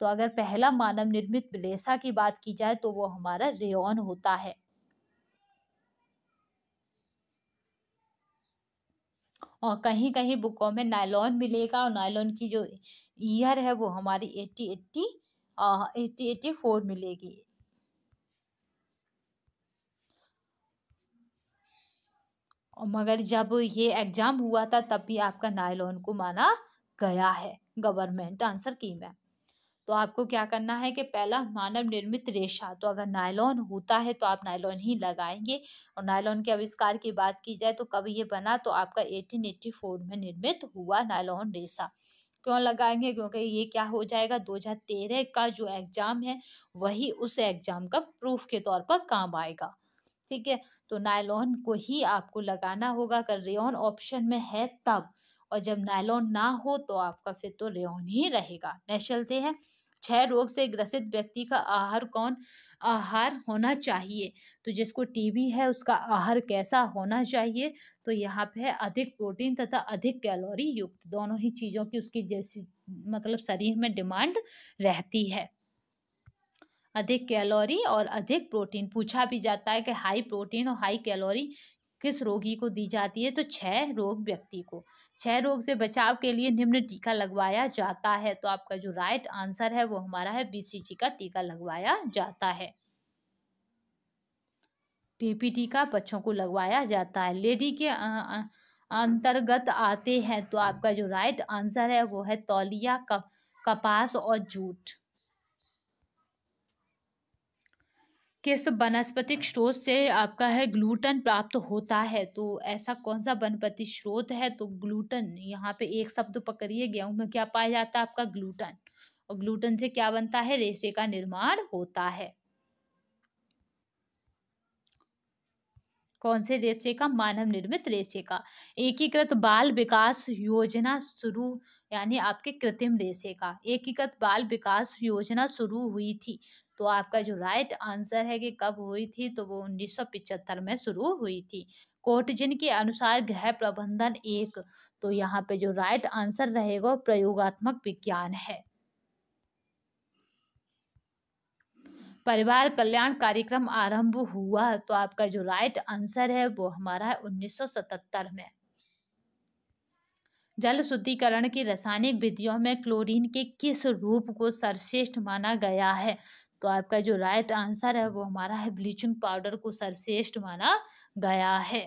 तो अगर पहला मानव निर्मित रेसा की बात की जाए तो वो हमारा रेन होता है और कहीं कहीं बुकों में नायलॉन मिलेगा और नायलॉन की जो ईयर है वो हमारी eighty eighty eighty eighty four मिलेगी मगर जब ये एग्ज़ाम हुआ था तब भी आपका नायलॉन को माना गया है गवर्नमेंट आंसर की मैम तो आपको क्या करना है कि पहला मानव निर्मित रेशा तो अगर नायलॉन होता है तो आप नायलॉन ही लगाएंगे और नायलॉन के आविष्कार की बात की जाए तो कब ये बना तो आपका 1884 में निर्मित हुआ नायलॉन रेशा क्यों लगाएंगे क्योंकि ये क्या हो जाएगा 2013 का जो एग्ज़ाम है वही उस एग्ज़ाम का प्रूफ के तौर पर काम आएगा ठीक है तो नायलॉन को ही आपको लगाना होगा अगर रेन ऑप्शन में है तब और जब नायलॉन ना हो तो आपका फिर तो रेन ही रहेगा नेशल से है क्षय रोग से ग्रसित व्यक्ति का आहार कौन आहार होना चाहिए तो जिसको टीबी है उसका आहार कैसा होना चाहिए तो यहाँ पे अधिक प्रोटीन तथा अधिक कैलोरी युक्त दोनों ही चीज़ों की उसकी जैसी मतलब शरीर में डिमांड रहती है अधिक कैलोरी और अधिक प्रोटीन पूछा भी जाता है कि हाई प्रोटीन और हाई कैलोरी किस रोगी को दी जाती है तो छह रोग व्यक्ति को छह रोग से बचाव के लिए निम्न टीका लगवाया जाता है तो आपका जो राइट आंसर है वो हमारा है बीसीजी का टीका लगवाया जाता है टीपी टीका बच्चों को लगवाया जाता है लेडी के अंतर्गत आते हैं तो आपका जो राइट आंसर है वो है तौलिया कपास और जूट किस वनस्पतिक स्रोत से आपका है ग्लूटन प्राप्त होता है तो ऐसा कौन सा वनस्पति स्रोत है तो ग्लूटन यहाँ पे एक शब्द पकड़िए गेहूं में क्या पाया जाता है आपका ग्लूटन और ग्लूटन से क्या बनता है रेशे का निर्माण होता है कौन से रेशे का मानव निर्मित रेशे का एकीकृत बाल विकास योजना शुरू यानी आपके कृत्रिम रेशे का एकीकृत बाल विकास योजना शुरू हुई थी तो आपका जो राइट आंसर है कि कब हुई थी तो वो पिछहत्तर में शुरू हुई थी कोटजिन के अनुसार गृह प्रबंधन एक तो यहाँ पे जो राइट आंसर रहेगा प्रयोगात्मक विज्ञान है परिवार कल्याण कार्यक्रम आरंभ हुआ तो आपका जो राइट आंसर है वो हमारा है 1977 में जल शुद्धिकरण की रासायनिक विधियों में क्लोरीन के किस रूप को सर्वश्रेष्ठ माना गया है तो आपका जो राइट आंसर है वो हमारा है ब्लीचिंग पाउडर को सर्वश्रेष्ठ माना गया है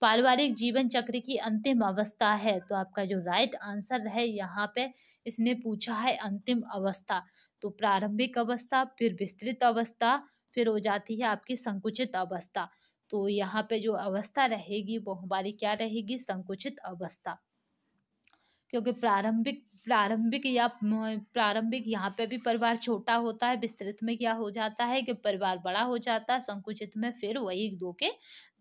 पारिवारिक जीवन चक्र की अंतिम अवस्था है तो आपका जो राइट आंसर है यहाँ पे इसने पूछा है अंतिम अवस्था तो प्रारंभिक अवस्था फिर विस्तृत अवस्था फिर हो जाती है आपकी संकुचित अवस्था तो यहाँ पे जो अवस्था रहेगी वो हमारी क्या रहेगी संकुचित अवस्था क्योंकि प्रारंभिक प्रारंभिक या प्रारंभिक यहाँ पे भी परिवार छोटा होता है विस्तृत में क्या हो जाता है कि परिवार बड़ा हो जाता है संकुचित में फिर वही दो के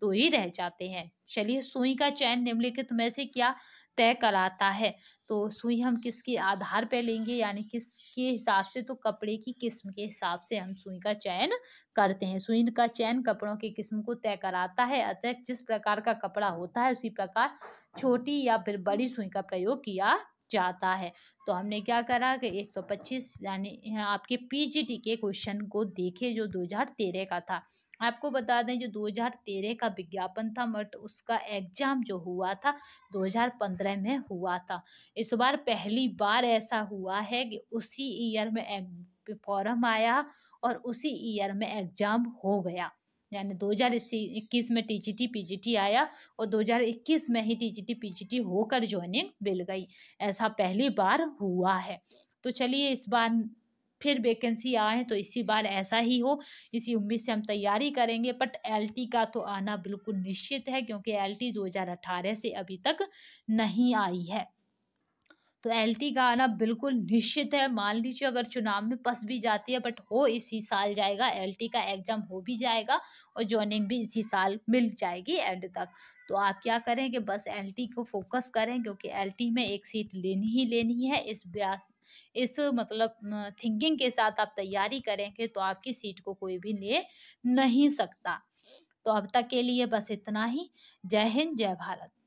दो ही रह जाते हैं चलिए सुई का चयन निम्नलिखित में से क्या तय कराता है तो सुई हम किसके आधार पर लेंगे यानी किसके हिसाब से तो कपड़े की किस्म के हिसाब से हम सुई का चयन करते हैं सुई का चयन कपड़ों की किस्म को तय कराता है अतः जिस प्रकार का कपड़ा होता है उसी प्रकार छोटी या फिर बड़ी सुई का प्रयोग किया जाता है तो हमने क्या करा कि 125 यानी आपके पीजीटी के क्वेश्चन को देखे जो 2013 का था आपको बता दें जो 2013 का विज्ञापन था बट उसका एग्जाम जो हुआ था 2015 में हुआ था इस बार पहली बार ऐसा हुआ है कि उसी ईयर में फॉर्म आया और उसी ईयर में एग्जाम हो गया यानी 2021 में टीजीटी पीजीटी आया और 2021 में ही टीजीटी पीजीटी होकर ज्वाइनिंग मिल गई ऐसा पहली बार हुआ है तो चलिए इस बार फिर वैकेंसी आए तो इसी बार ऐसा ही हो इसी उम्मीद से हम तैयारी करेंगे बट एलटी का तो आना बिल्कुल निश्चित है क्योंकि एलटी 2018 से अभी तक नहीं आई है तो एल का आना बिल्कुल निश्चित है मान लीजिए अगर चुनाव में फंस भी जाती है बट हो इसी साल जाएगा एल का एग्जाम हो भी जाएगा और जॉइनिंग भी इसी साल मिल जाएगी एंड तक तो आप क्या करें कि बस एल को फोकस करें क्योंकि एल में एक सीट लेनी ही लेनी है इस ब्यास इस मतलब थिंकिंग के साथ आप तैयारी करेंगे तो आपकी सीट को कोई भी ले नहीं सकता तो अब तक के लिए बस इतना ही जय हिंद जय भारत